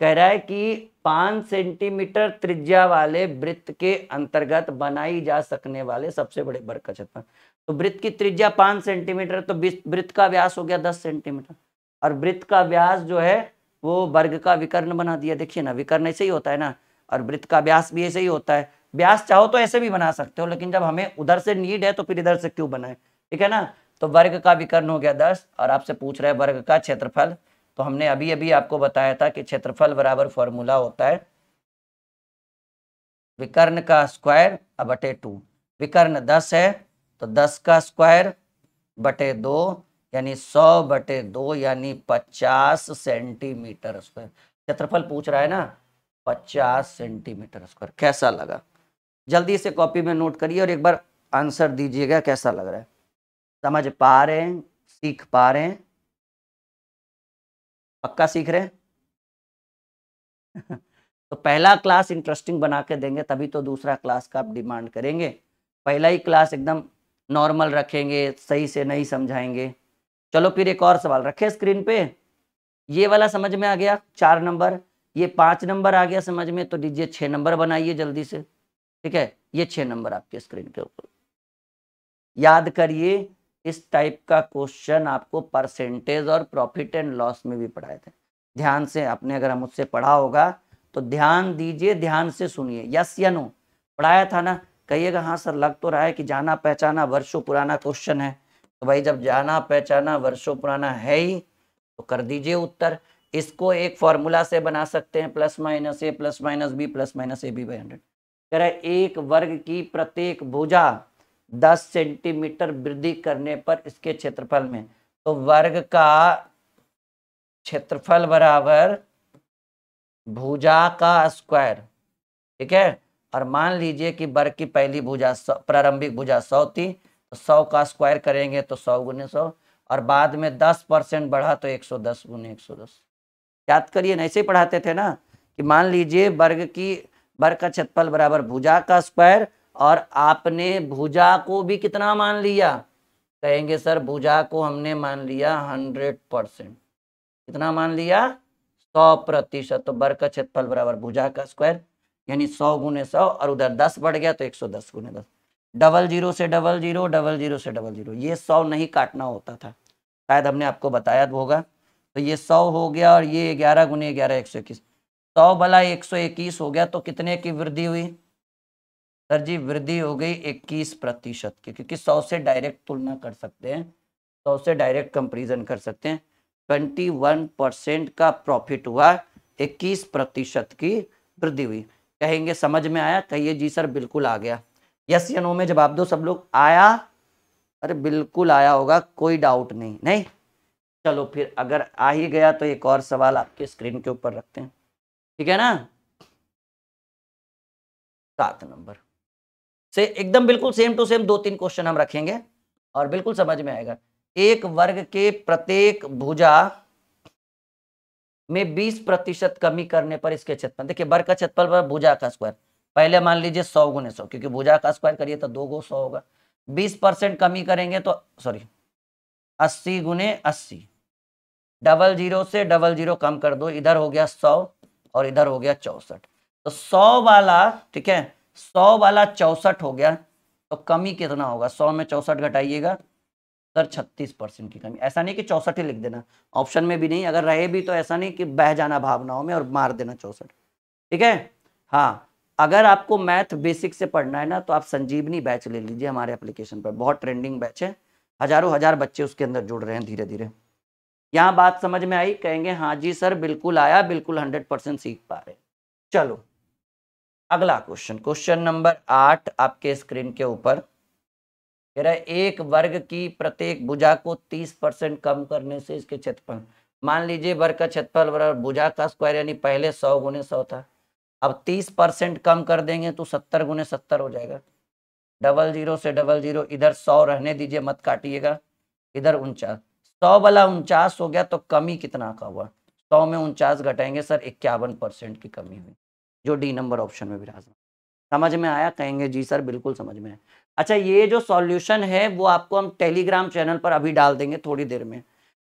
कह रहा है कि पांच सेंटीमीटर त्रिज्या वाले वृत्त के अंतर्गत बनाई जा सकने वाले सबसे बड़े का क्षेत्र तो वृत्त की त्रिज्या पांच सेंटीमीटर तो वृत्त का व्यास हो गया दस सेंटीमीटर और वृत्त का व्यास जो है वो वर्ग का विकर्ण बना दिया देखिए ना विकर्ण ऐसे ही होता है ना और वृत्त का व्यास भी ऐसे ही होता है व्यास चाहो तो ऐसे भी बना सकते हो लेकिन जब हमें उधर से नीड है तो फिर इधर से क्यों बनाए ठीक है ना तो वर्ग का विकर्ण हो गया दस और आपसे पूछ रहे हैं वर्ग का क्षेत्रफल तो हमने अभी अभी आपको बताया था कि क्षेत्रफल बराबर फॉर्मूला होता है विकर्ण का स्क्वायर बटे टू विकर्ण दस है तो दस का स्क्वायर बटे दो यानी सौ बटे दो यानी पचास सेंटीमीटर स्क्वायर क्षेत्रफल पूछ रहा है ना पचास सेंटीमीटर स्क्वायर कैसा लगा जल्दी से कॉपी में नोट करिए और एक बार आंसर दीजिएगा कैसा लग रहा है समझ पा रहे हैं सीख पा रहे हैं पक्का सीख रहे हैं तो पहला क्लास इंटरेस्टिंग बना के देंगे तभी तो दूसरा क्लास का आप डिमांड करेंगे पहला ही क्लास एकदम नॉर्मल रखेंगे सही से नहीं समझाएंगे चलो फिर एक और सवाल रखे स्क्रीन पे ये वाला समझ में आ गया चार नंबर ये पांच नंबर आ गया समझ में तो दीजिए छह नंबर बनाइए जल्दी से ठीक है ये छह नंबर आपके स्क्रीन के ऊपर याद करिए इस टाइप का क्वेश्चन आपको परसेंटेज और प्रॉफिट एंड लॉस में भी पढ़ाए थे ध्यान से आपने अगर हम मुझसे पढ़ा होगा तो ध्यान दीजिए ध्यान से सुनिए यस या नो पढ़ाया था ना कहिएगा हाँ सर लग तो रहा है कि जाना पहचाना वर्षों पुराना क्वेश्चन है तो भाई जब जाना पहचाना वर्षों पुराना है ही तो कर दीजिए उत्तर इसको एक फॉर्मूला से बना सकते हैं plus minus a plus minus b plus minus a b by hundred कह रहे एक वर्ग की प्रत्येक भुजा 10 सेंटीमीटर वृद्धि करने पर इसके क्षेत्रफल में तो वर्ग का क्षेत्रफल बराबर भुजा का स्क्वायर ठीक है और मान लीजिए कि वर्ग की पहली भुजा प्रारंभिक भुजा सौ थी तो सौ का स्क्वायर करेंगे तो सौ गुने सौ और बाद में दस परसेंट बढ़ा तो एक सौ दस गुने एक सौ दस याद करिए ऐसे ही पढ़ाते थे ना कि मान लीजिए वर्ग की वर्ग का क्षेत्रफल बराबर भुजा का स्क्वायर और आपने भुजा को भी कितना मान लिया कहेंगे सर भुजा को हमने मान लिया हंड्रेड परसेंट कितना मान लिया सौ प्रतिशत तो बर्क का बराबर भुजा का स्क्वायर यानी सौ गुने सौ और उधर दस बढ़ गया तो एक सौ दस गुने दस डबल जीरो से डबल जीरो डबल जीरो से डबल जीरो ये सौ नहीं काटना होता था शायद हमने आपको बताया तो होगा तो ये सौ हो गया और ये ग्यारह गुने ग्यारह एक सौ इक्कीस सौ भला एक सौ इक्कीस हो गया तो कितने की वृद्धि हुई सर जी वृद्धि हो गई 21 प्रतिशत की क्योंकि 100 से डायरेक्ट तुलना कर सकते हैं 100 से डायरेक्ट कंपेरिजन कर सकते हैं 21 परसेंट का प्रॉफिट हुआ 21 प्रतिशत की वृद्धि हुई कहेंगे समझ में आया कहिए जी सर बिल्कुल आ गया यस या नो में जवाब दो सब लोग आया अरे बिल्कुल आया होगा कोई डाउट नहीं नहीं चलो फिर अगर आ ही गया तो एक और सवाल आपके स्क्रीन के ऊपर रखते हैं ठीक है ना सात नंबर से एकदम बिल्कुल सेम टू सेम दो तीन क्वेश्चन हम रखेंगे और बिल्कुल समझ में आएगा एक वर्ग के प्रत्येक भुजा में 20 प्रतिशत कमी करने पर इसके क्षेत्रफल देखिए वर्ग का क्षेत्रफल पर भुजा का स्क्वायर पहले मान लीजिए सौ गुने सौ क्योंकि भुजा का स्क्वायर करिए तो दो गो सौ होगा बीस परसेंट कमी करेंगे तो सॉरी अस्सी गुने अस्सी डबल जीरो से डबल जीरो कम कर दो इधर हो गया सौ और इधर हो गया चौसठ तो सौ वाला ठीक है सौ वाला चौसठ हो गया तो कमी कितना होगा सौ में चौसठ घटाइएगा सर छत्तीस परसेंट की कमी ऐसा नहीं कि चौसठ ही लिख देना ऑप्शन में भी नहीं अगर रहे भी तो ऐसा नहीं कि बह जाना भावनाओं में और मार देना चौसठ ठीक है हाँ अगर आपको मैथ बेसिक से पढ़ना है ना तो आप संजीवनी बैच ले लीजिए हमारे एप्लीकेशन पर बहुत ट्रेंडिंग बैच है हजारों हजार बच्चे उसके अंदर जुड़ रहे हैं धीरे धीरे यहाँ बात समझ में आई कहेंगे हाँ जी सर बिल्कुल आया बिल्कुल हंड्रेड परसेंट सीख पा रहे चलो अगला क्वेश्चन क्वेश्चन नंबर आठ आपके स्क्रीन के ऊपर एक वर्ग की प्रत्येक भुजा को तीस परसेंट कम करने से इसके क्षेत्रफल मान लीजिए वर्ग का क्षेत्रफल भुजा का स्क्वायर यानी पहले सौ गुने सौ था अब तीस परसेंट कम कर देंगे तो सत्तर गुने सत्तर हो जाएगा डबल जीरो से डबल जीरो इधर सौ रहने दीजिए मत काटिएगा इधर उनचास सौ वाला उनचास हो गया तो कमी कितना का हुआ सौ में उनचास घटाएंगे सर इक्यावन परसेंट की कमी हुई जो डी नंबर ऑप्शन में विराजमान समझ में आया कहेंगे जी सर बिल्कुल समझ में आया अच्छा ये जो सॉल्यूशन है वो आपको हम टेलीग्राम चैनल पर अभी डाल देंगे थोड़ी देर में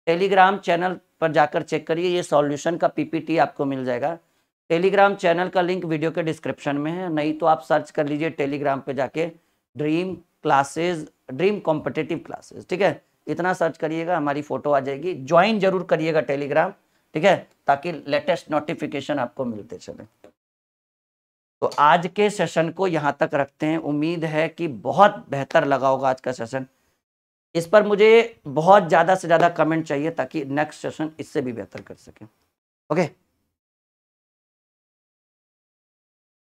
टेलीग्राम चैनल पर जाकर चेक करिए ये सॉल्यूशन का पीपीटी आपको मिल जाएगा टेलीग्राम चैनल का लिंक वीडियो के डिस्क्रिप्शन में है नहीं तो आप सर्च कर लीजिए टेलीग्राम पर जाके dream classes dream competitive classes ठीक है इतना सर्च करिएगा हमारी फोटो आ जाएगी ज्वाइन जरूर करिएगा टेलीग्राम ठीक है ताकि लेटेस्ट नोटिफिकेशन आपको मिलते चले तो आज के सेशन को यहाँ तक रखते हैं उम्मीद है कि बहुत बेहतर लगा होगा आज का सेशन इस पर मुझे बहुत ज़्यादा से ज़्यादा कमेंट चाहिए ताकि नेक्स्ट सेशन इससे भी बेहतर कर सकें ओके